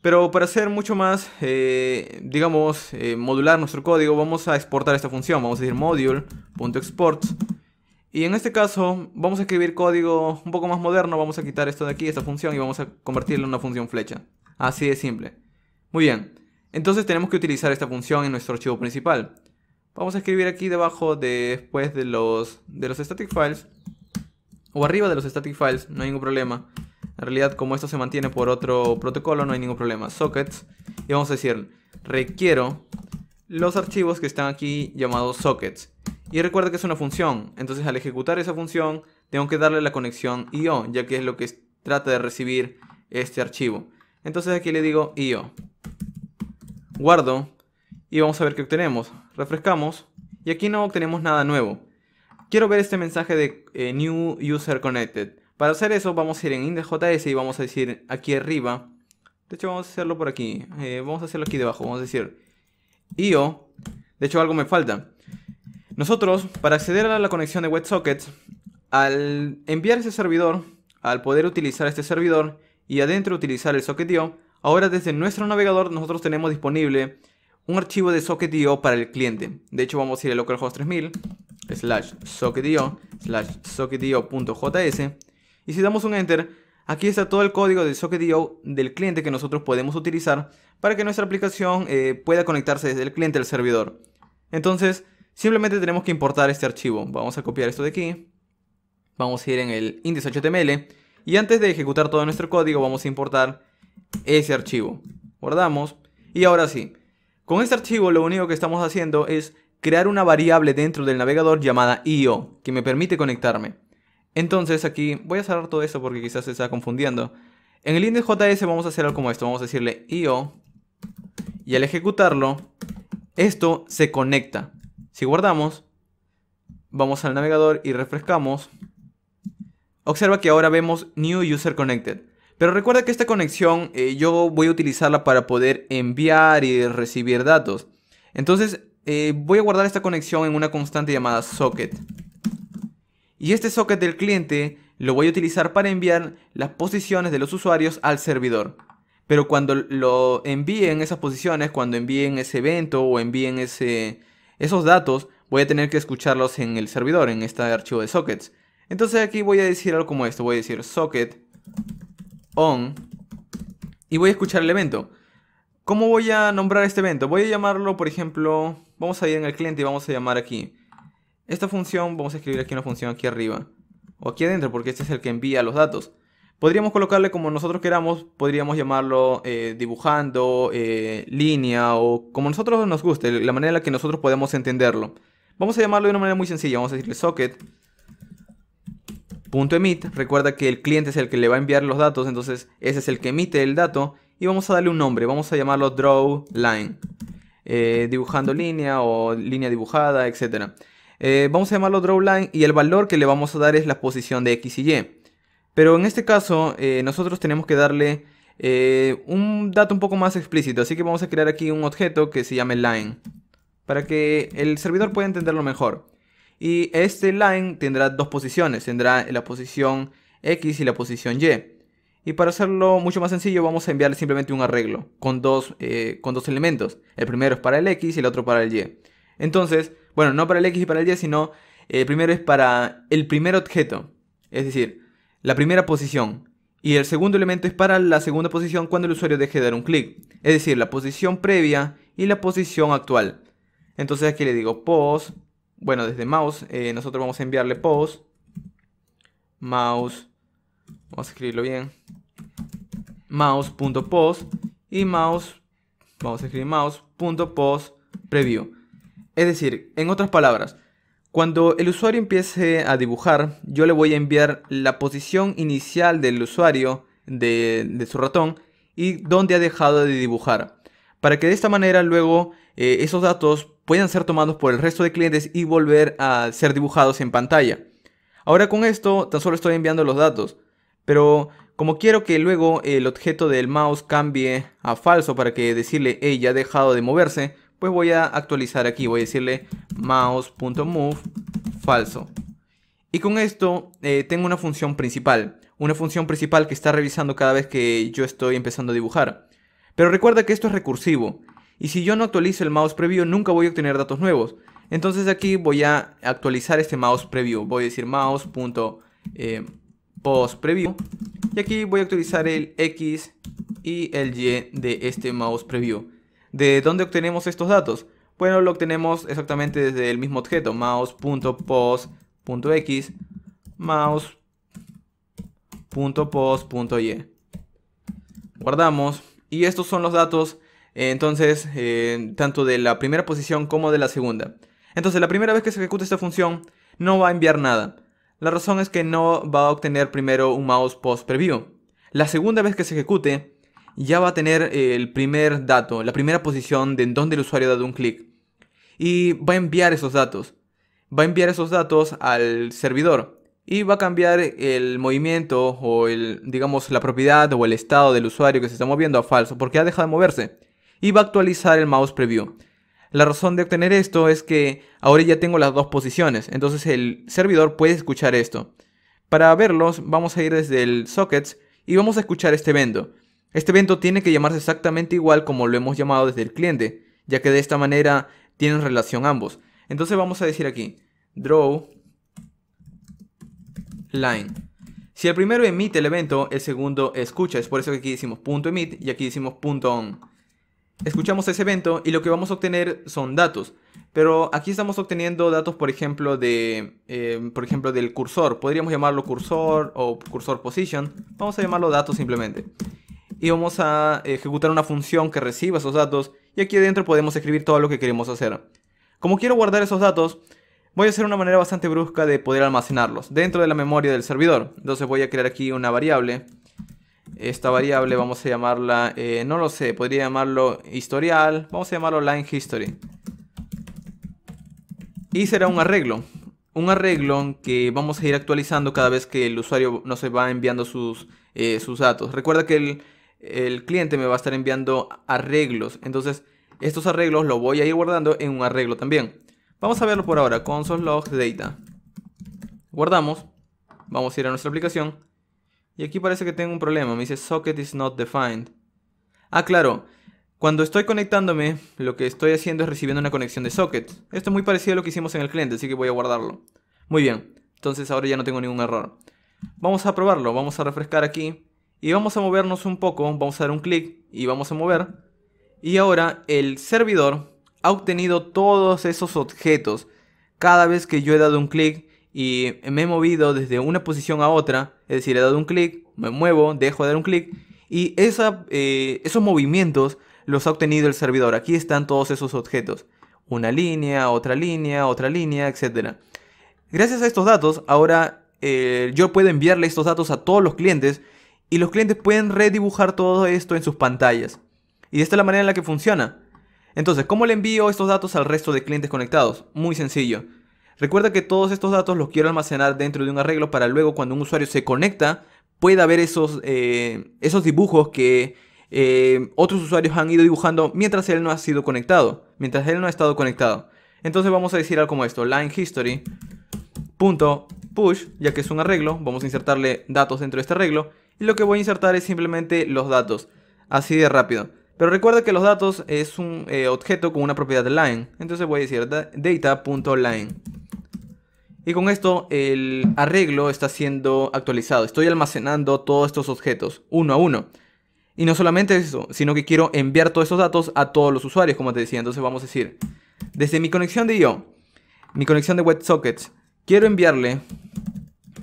S1: Pero para hacer mucho más, eh, digamos, eh, modular nuestro código, vamos a exportar esta función. Vamos a decir module.export. Y en este caso, vamos a escribir código un poco más moderno. Vamos a quitar esto de aquí, esta función, y vamos a convertirla en una función flecha. Así de simple. Muy bien. Entonces tenemos que utilizar esta función en nuestro archivo principal. Vamos a escribir aquí debajo, después de los, de los static files. O arriba de los static files, no hay ningún problema. En realidad, como esto se mantiene por otro protocolo, no hay ningún problema. Sockets. Y vamos a decir, requiero los archivos que están aquí llamados sockets. Y recuerda que es una función. Entonces, al ejecutar esa función, tengo que darle la conexión IO, ya que es lo que trata de recibir este archivo. Entonces aquí le digo IO. Guardo. Y vamos a ver qué obtenemos. Refrescamos. Y aquí no obtenemos nada nuevo. Quiero ver este mensaje de eh, New User Connected. Para hacer eso vamos a ir en index.js y vamos a decir aquí arriba. De hecho vamos a hacerlo por aquí. Eh, vamos a hacerlo aquí debajo. Vamos a decir io. De hecho algo me falta. Nosotros, para acceder a la conexión de WebSockets, al enviar ese servidor, al poder utilizar este servidor y adentro utilizar el socket.io, ahora desde nuestro navegador nosotros tenemos disponible un archivo de socket.io para el cliente. De hecho vamos a ir a localhost 3000 slash socket.io slash socket.io.js y si damos un Enter, aquí está todo el código del SocketIO del cliente que nosotros podemos utilizar para que nuestra aplicación eh, pueda conectarse desde el cliente al servidor. Entonces, simplemente tenemos que importar este archivo. Vamos a copiar esto de aquí. Vamos a ir en el índice HTML. Y antes de ejecutar todo nuestro código, vamos a importar ese archivo. Guardamos. Y ahora sí, con este archivo lo único que estamos haciendo es crear una variable dentro del navegador llamada IO, que me permite conectarme. Entonces aquí voy a cerrar todo esto porque quizás se está confundiendo. En el index.js JS vamos a hacer algo como esto. Vamos a decirle IO. Y al ejecutarlo, esto se conecta. Si guardamos, vamos al navegador y refrescamos. Observa que ahora vemos New User Connected. Pero recuerda que esta conexión eh, yo voy a utilizarla para poder enviar y recibir datos. Entonces eh, voy a guardar esta conexión en una constante llamada socket. Y este socket del cliente lo voy a utilizar para enviar las posiciones de los usuarios al servidor. Pero cuando lo envíen esas posiciones, cuando envíen ese evento o envíen ese, esos datos, voy a tener que escucharlos en el servidor, en este archivo de sockets. Entonces aquí voy a decir algo como esto, voy a decir socket on y voy a escuchar el evento. ¿Cómo voy a nombrar este evento? Voy a llamarlo, por ejemplo, vamos a ir en el cliente y vamos a llamar aquí esta función, vamos a escribir aquí una función aquí arriba, o aquí adentro, porque este es el que envía los datos. Podríamos colocarle como nosotros queramos, podríamos llamarlo eh, dibujando, eh, línea o como nosotros nos guste, la manera en la que nosotros podemos entenderlo. Vamos a llamarlo de una manera muy sencilla, vamos a decirle socket. recuerda que el cliente es el que le va a enviar los datos, entonces ese es el que emite el dato y vamos a darle un nombre, vamos a llamarlo draw line, eh, dibujando línea o línea dibujada, etcétera. Eh, vamos a llamarlo drawline y el valor que le vamos a dar es la posición de X y Y. Pero en este caso eh, nosotros tenemos que darle eh, un dato un poco más explícito, así que vamos a crear aquí un objeto que se llame line, para que el servidor pueda entenderlo mejor. Y este line tendrá dos posiciones, tendrá la posición X y la posición Y. Y para hacerlo mucho más sencillo vamos a enviarle simplemente un arreglo con dos, con dos elementos. El primero es para el X y el otro para el Y. Entonces bueno, no para el X y para el Y, sino el eh, primero es para el primer objeto, es decir, la primera posición. Y el segundo elemento es para la segunda posición cuando el usuario deje de dar un clic. Es decir, la posición previa y la posición actual. Entonces aquí le digo pos, Bueno, desde mouse eh, nosotros vamos a enviarle pos, Mouse. Vamos a escribirlo bien. Mouse.post. y mouse. Vamos a escribir mouse.pause preview. Es decir, en otras palabras, cuando el usuario empiece a dibujar, yo le voy a enviar la posición inicial del usuario de, su ratón y dónde ha dejado de dibujar. Para que de esta manera luego eh, esos datos puedan ser tomados por el resto de clientes y volver a ser dibujados en pantalla. Ahora con esto tan solo estoy enviando los datos, pero como quiero que luego el objeto del mouse cambie a falso para que decirle, hey, ya ha dejado de moverse, pues voy a actualizar aquí, voy a decirle mouse.move falso. Y con esto eh, tengo una función principal, una función principal que está revisando cada vez que yo estoy empezando a dibujar. Pero recuerda que esto es recursivo, y si yo no actualizo el mouse preview nunca voy a obtener datos nuevos. Entonces aquí voy a actualizar este mouse preview, voy a decir mouse.post eh, preview, y aquí voy a actualizar el X y el Y de este mouse preview. ¿De dónde obtenemos estos datos? Bueno, lo obtenemos exactamente desde el mismo objeto, mouse.pos.x, mouse.pos.y. Guardamos. Y estos son los datos, eh, entonces, eh, tanto de la primera posición como de la segunda. Entonces, la primera vez que se ejecute esta función, no va a enviar nada. La razón es que no va a obtener primero un mouse preview. La segunda vez que se ejecute, ya va a tener eh, el primer dato, la primera posición de en donde el usuario ha dado un clic. Y va a enviar esos datos. Va a enviar esos datos al servidor. Y va a cambiar el movimiento o el, digamos, la propiedad o el estado del usuario que se está moviendo a falso porque ha dejado de moverse. Y va a actualizar el mouse preview. La razón de obtener esto es que ahora ya tengo las dos posiciones, entonces el servidor puede escuchar esto. Para verlos vamos a ir desde el sockets y vamos a escuchar este evento. Este evento tiene que llamarse exactamente igual como lo hemos llamado desde el cliente, ya que de esta manera tienen relación ambos. Entonces vamos a decir aquí, draw line. Si el primero emite el evento, el segundo escucha. Es por eso que aquí decimos punto .emit y aquí decimos punto .on. Escuchamos ese evento y lo que vamos a obtener son datos. Pero aquí estamos obteniendo datos, por ejemplo, de, eh, por ejemplo, del cursor. Podríamos llamarlo cursor o cursor position. Vamos a llamarlo datos simplemente y vamos a ejecutar una función que reciba esos datos y aquí adentro podemos escribir todo lo que queremos hacer. Como quiero guardar esos datos, voy a hacer una manera bastante brusca de poder almacenarlos dentro de la memoria del servidor. Entonces voy a crear aquí una variable. Esta variable vamos a llamarla, eh, no lo sé, podría llamarlo historial, vamos a llamarlo line history. Y será un arreglo, un arreglo que vamos a ir actualizando cada vez que el usuario nos va enviando sus, eh, sus datos. Recuerda que el, el cliente me va a estar enviando arreglos. Entonces, estos arreglos los voy a ir guardando en un arreglo también. Vamos a verlo por ahora, console.log.data log data. Guardamos, vamos a ir a nuestra aplicación. Y aquí parece que tengo un problema, me dice socket is not defined. Ah, claro, cuando estoy conectándome, lo que estoy haciendo es recibiendo una conexión de socket. Esto es muy parecido a lo que hicimos en el cliente, así que voy a guardarlo. Muy bien, entonces ahora ya no tengo ningún error. Vamos a probarlo, vamos a refrescar aquí y vamos a movernos un poco, vamos a dar un clic y vamos a mover. Y ahora el servidor ha obtenido todos esos objetos. Cada vez que yo he dado un clic y me he movido desde una posición a otra, es decir, he dado un clic, me muevo, dejo de dar un clic, y eh, esos movimientos los ha obtenido el servidor. Aquí están todos esos objetos. Una línea, otra línea, otra línea, etc. Gracias a estos datos, ahora eh, yo puedo enviarle estos datos a todos los clientes y los clientes pueden redibujar todo esto en sus pantallas. Y esta es la manera en la que funciona. Entonces, ¿cómo le envío estos datos al resto de clientes conectados? Muy sencillo. Recuerda que todos estos datos los quiero almacenar dentro de un arreglo para luego cuando un usuario se conecta pueda ver esos, eh, esos dibujos que eh, otros usuarios han ido dibujando mientras él no ha sido conectado, mientras él no ha estado conectado. Entonces vamos a decir algo como esto, line history ya que es un arreglo, vamos a insertarle datos dentro de este arreglo y lo que voy a insertar es simplemente los datos, así de rápido. Pero recuerda que los datos es un eh, objeto con una propiedad line, entonces voy a decir data.line. Y con esto el arreglo está siendo actualizado, estoy almacenando todos estos objetos uno a uno. Y no solamente eso, sino que quiero enviar todos estos datos a todos los usuarios, como te decía. Entonces vamos a decir, desde mi conexión de IO, mi conexión de WebSockets, quiero enviarle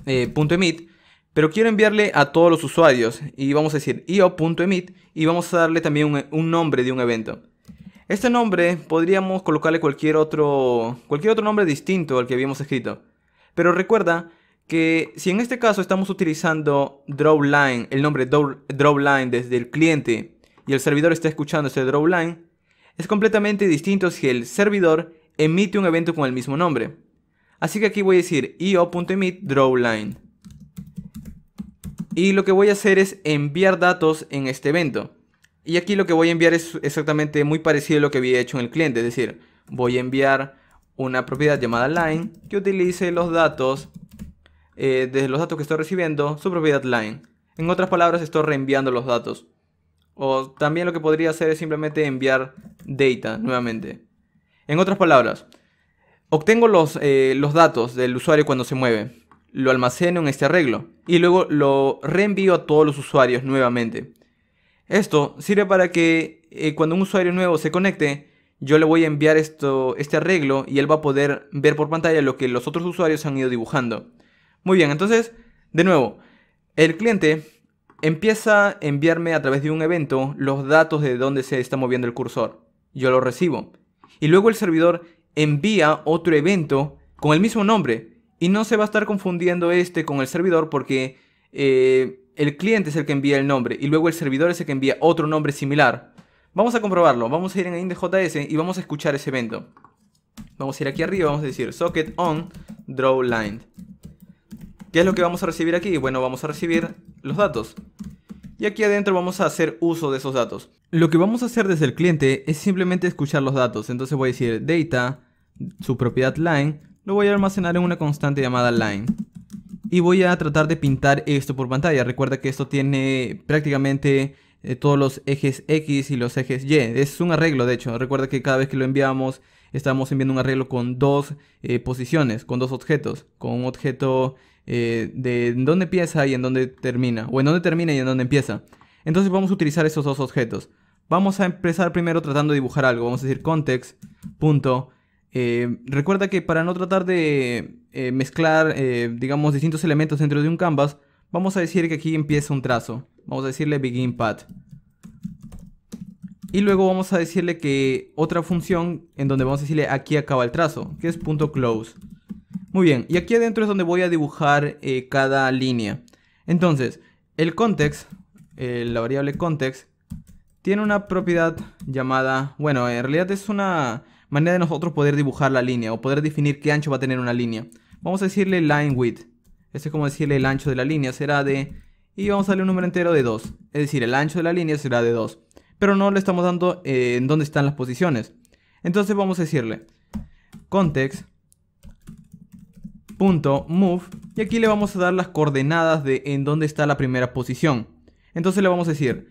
S1: eh, .emit pero quiero enviarle a todos los usuarios y vamos a decir io.emit y vamos a darle también un, nombre de un evento. Este nombre podríamos colocarle cualquier otro, cualquier otro nombre distinto al que habíamos escrito. Pero recuerda que si en este caso estamos utilizando drawline, el nombre drawline desde el cliente y el servidor está escuchando ese drawline, es completamente distinto si el servidor emite un evento con el mismo nombre. Así que aquí voy a decir io.emit drawline y lo que voy a hacer es enviar datos en este evento. Y aquí lo que voy a enviar es exactamente muy parecido a lo que había hecho en el cliente, es decir, voy a enviar una propiedad llamada line que utilice los datos, eh, desde los datos que estoy recibiendo, su propiedad line. En otras palabras, estoy reenviando los datos. O también lo que podría hacer es simplemente enviar data nuevamente. En otras palabras, obtengo los, eh, los datos del usuario cuando se mueve lo almaceno en este arreglo y luego lo reenvío a todos los usuarios nuevamente. Esto sirve para que eh, cuando un usuario nuevo se conecte, yo le voy a enviar esto, este arreglo y él va a poder ver por pantalla lo que los otros usuarios han ido dibujando. Muy bien, entonces, de nuevo, el cliente empieza a enviarme a través de un evento los datos de dónde se está moviendo el cursor. Yo lo recibo. Y luego el servidor envía otro evento con el mismo nombre, y no se va a estar confundiendo este con el servidor porque eh, el cliente es el que envía el nombre y luego el servidor es el que envía otro nombre similar. Vamos a comprobarlo, vamos a ir en index.js y vamos a escuchar ese evento. Vamos a ir aquí arriba, vamos a decir socket on draw line. ¿Qué es lo que vamos a recibir aquí? Bueno, vamos a recibir los datos. Y aquí adentro vamos a hacer uso de esos datos. Lo que vamos a hacer desde el cliente es simplemente escuchar los datos. Entonces voy a decir data, su propiedad line, lo voy a almacenar en una constante llamada line. Y voy a tratar de pintar esto por pantalla. Recuerda que esto tiene prácticamente eh, todos los ejes X y los ejes Y. Es un arreglo, de hecho. Recuerda que cada vez que lo enviamos, estamos enviando un arreglo con dos eh, posiciones, con dos objetos. Con un objeto eh, de dónde empieza y en dónde termina. O en dónde termina y en dónde empieza. Entonces vamos a utilizar esos dos objetos. Vamos a empezar primero tratando de dibujar algo. Vamos a decir context. Eh, recuerda que para no tratar de eh, mezclar, eh, digamos, distintos elementos dentro de un canvas, vamos a decir que aquí empieza un trazo. Vamos a decirle begin path. Y luego vamos a decirle que otra función en donde vamos a decirle aquí acaba el trazo, que es punto .close. Muy bien, y aquí adentro es donde voy a dibujar cada línea. Entonces, el context, la variable context, tiene una propiedad llamada, bueno, en realidad es una manera de nosotros poder dibujar la línea o poder definir qué ancho va a tener una línea. Vamos a decirle line width. Esto es como decirle el ancho de la línea será de... Y vamos a darle un número entero de 2. Es decir, el ancho de la línea será de 2. Pero no le estamos dando eh, en dónde están las posiciones. Entonces vamos a decirle context move y aquí le vamos a dar las coordenadas de en dónde está la primera posición. Entonces le vamos a decir,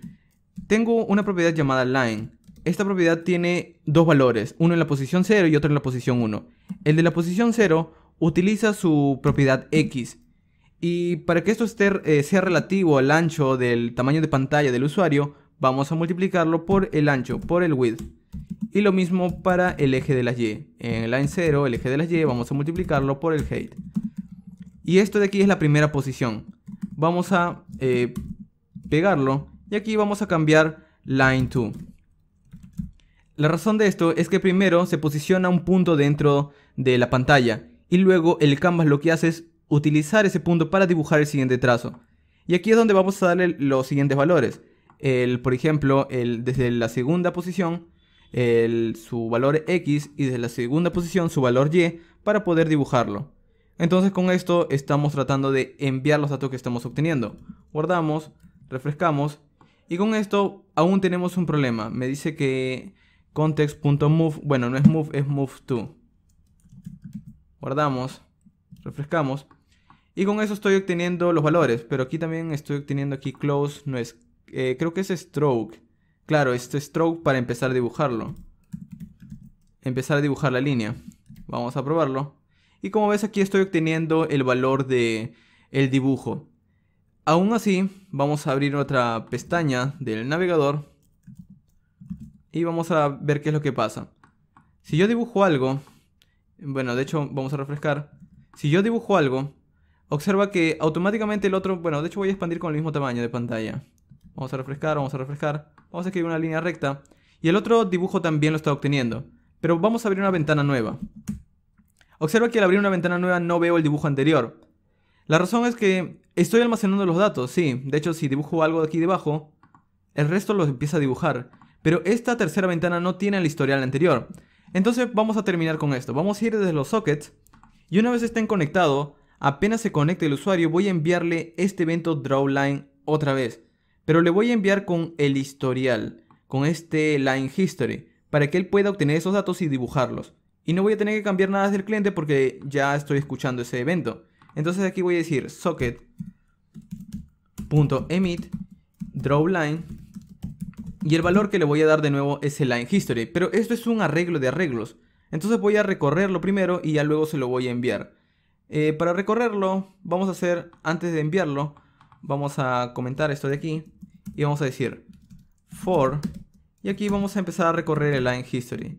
S1: tengo una propiedad llamada line esta propiedad tiene dos valores, uno en la posición 0 y otro en la posición 1. El de la posición 0 utiliza su propiedad X. Y para que esto esté, eh, sea relativo al ancho del tamaño de pantalla del usuario, vamos a multiplicarlo por el ancho, por el width. Y lo mismo para el eje de las Y. En el line 0, el eje de las Y, vamos a multiplicarlo por el height. Y esto de aquí es la primera posición. Vamos a eh, pegarlo y aquí vamos a cambiar line 2. La razón de esto es que primero se posiciona un punto dentro de la pantalla y luego el canvas lo que hace es utilizar ese punto para dibujar el siguiente trazo. Y aquí es donde vamos a darle los siguientes valores. El, por ejemplo, el, desde la segunda posición, el, su valor X y desde la segunda posición su valor Y para poder dibujarlo. Entonces con esto estamos tratando de enviar los datos que estamos obteniendo. Guardamos, refrescamos y con esto aún tenemos un problema. Me dice que Context.move. Bueno, no es move, es move to. Guardamos. Refrescamos. Y con eso estoy obteniendo los valores. Pero aquí también estoy obteniendo aquí close. No es. Eh, creo que es stroke. Claro, este stroke para empezar a dibujarlo. Empezar a dibujar la línea. Vamos a probarlo. Y como ves aquí estoy obteniendo el valor de el dibujo. Aún así, vamos a abrir otra pestaña del navegador y vamos a ver qué es lo que pasa. Si yo dibujo algo, bueno, de hecho vamos a refrescar. Si yo dibujo algo, observa que automáticamente el otro, bueno, de hecho voy a expandir con el mismo tamaño de pantalla. Vamos a refrescar, vamos a refrescar, vamos a escribir una línea recta y el otro dibujo también lo está obteniendo. Pero vamos a abrir una ventana nueva. Observa que al abrir una ventana nueva no veo el dibujo anterior. La razón es que estoy almacenando los datos, sí. De hecho, si dibujo algo aquí debajo, el resto los empieza a dibujar pero esta tercera ventana no tiene el historial anterior. Entonces vamos a terminar con esto, vamos a ir desde los sockets y una vez estén conectados, apenas se conecte el usuario voy a enviarle este evento drawLine otra vez, pero le voy a enviar con el historial, con este line history, para que él pueda obtener esos datos y dibujarlos. Y no voy a tener que cambiar nada del cliente porque ya estoy escuchando ese evento. Entonces aquí voy a decir socket.emit drawLine y el valor que le voy a dar de nuevo es el line history, pero esto es un arreglo de arreglos. Entonces voy a recorrerlo primero y ya luego se lo voy a enviar. Eh, para recorrerlo, vamos a hacer, antes de enviarlo, vamos a comentar esto de aquí y vamos a decir for y aquí vamos a empezar a recorrer el line history.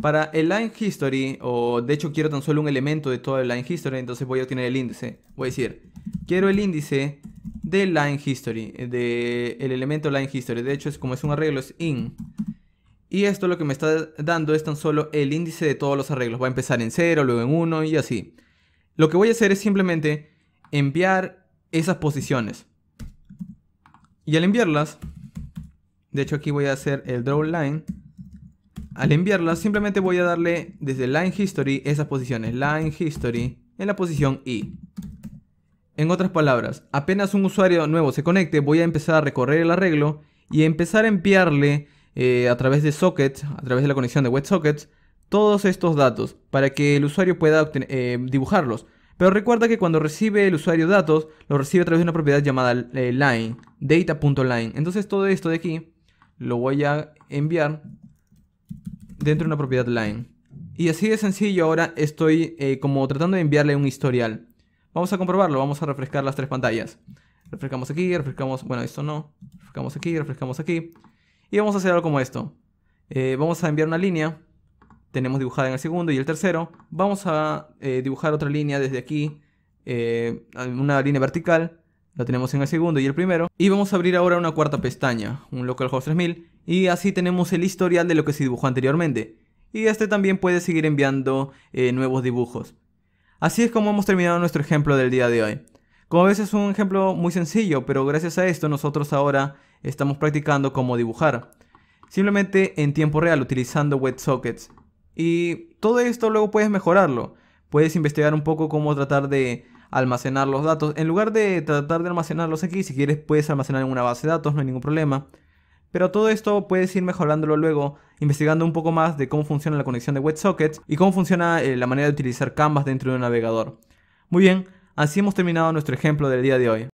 S1: Para el line history, o de hecho quiero tan solo un elemento de todo el line history, entonces voy a obtener el índice. Voy a decir, quiero el índice de line history, eh, de elemento line history. De hecho, es como es un arreglo, es in. Y esto lo que me está dando es tan solo el índice de todos los arreglos. Va a empezar en 0, luego en 1 y así. Lo que voy a hacer es simplemente enviar esas posiciones. Y al enviarlas, de hecho aquí voy a hacer el draw line al enviarla simplemente voy a darle desde Line History esas posiciones, Line History en la posición I. En otras palabras, apenas un usuario nuevo se conecte, voy a empezar a recorrer el arreglo y empezar a enviarle eh, a través de sockets, a través de la conexión de WebSockets, todos estos datos para que el usuario pueda eh, dibujarlos. Pero recuerda que cuando recibe el usuario datos, lo recibe a través de una propiedad llamada eh, line, data.line. Entonces todo esto de aquí lo voy a enviar dentro de una propiedad line. Y así de sencillo ahora estoy eh, como tratando de enviarle un historial. Vamos a comprobarlo, vamos a refrescar las tres pantallas. Refrescamos aquí, refrescamos, bueno, esto no. Refrescamos aquí, refrescamos aquí. Y vamos a hacer algo como esto. Eh, vamos a enviar una línea. Tenemos dibujada en el segundo y el tercero. Vamos a eh, dibujar otra línea desde aquí. una línea vertical lo tenemos en el segundo y el primero. Y vamos a abrir ahora una cuarta pestaña, un localhost 3000, y así tenemos el historial de lo que se dibujó anteriormente. Y este también puede seguir enviando eh, nuevos dibujos. Así es como hemos terminado nuestro ejemplo del día de hoy. Como ves es un ejemplo muy sencillo, pero gracias a esto nosotros ahora estamos practicando cómo dibujar. Simplemente en tiempo real utilizando WebSockets. Y todo esto luego puedes mejorarlo. Puedes investigar un poco cómo tratar de almacenar los datos. En lugar de tratar de almacenarlos aquí, si quieres puedes almacenar en una base de datos, no hay ningún problema. Pero todo esto puedes ir mejorándolo luego, investigando un poco más de cómo funciona la conexión de WebSockets y cómo funciona eh, la manera de utilizar Canvas dentro de un navegador. Muy bien, así hemos terminado nuestro ejemplo del día de hoy.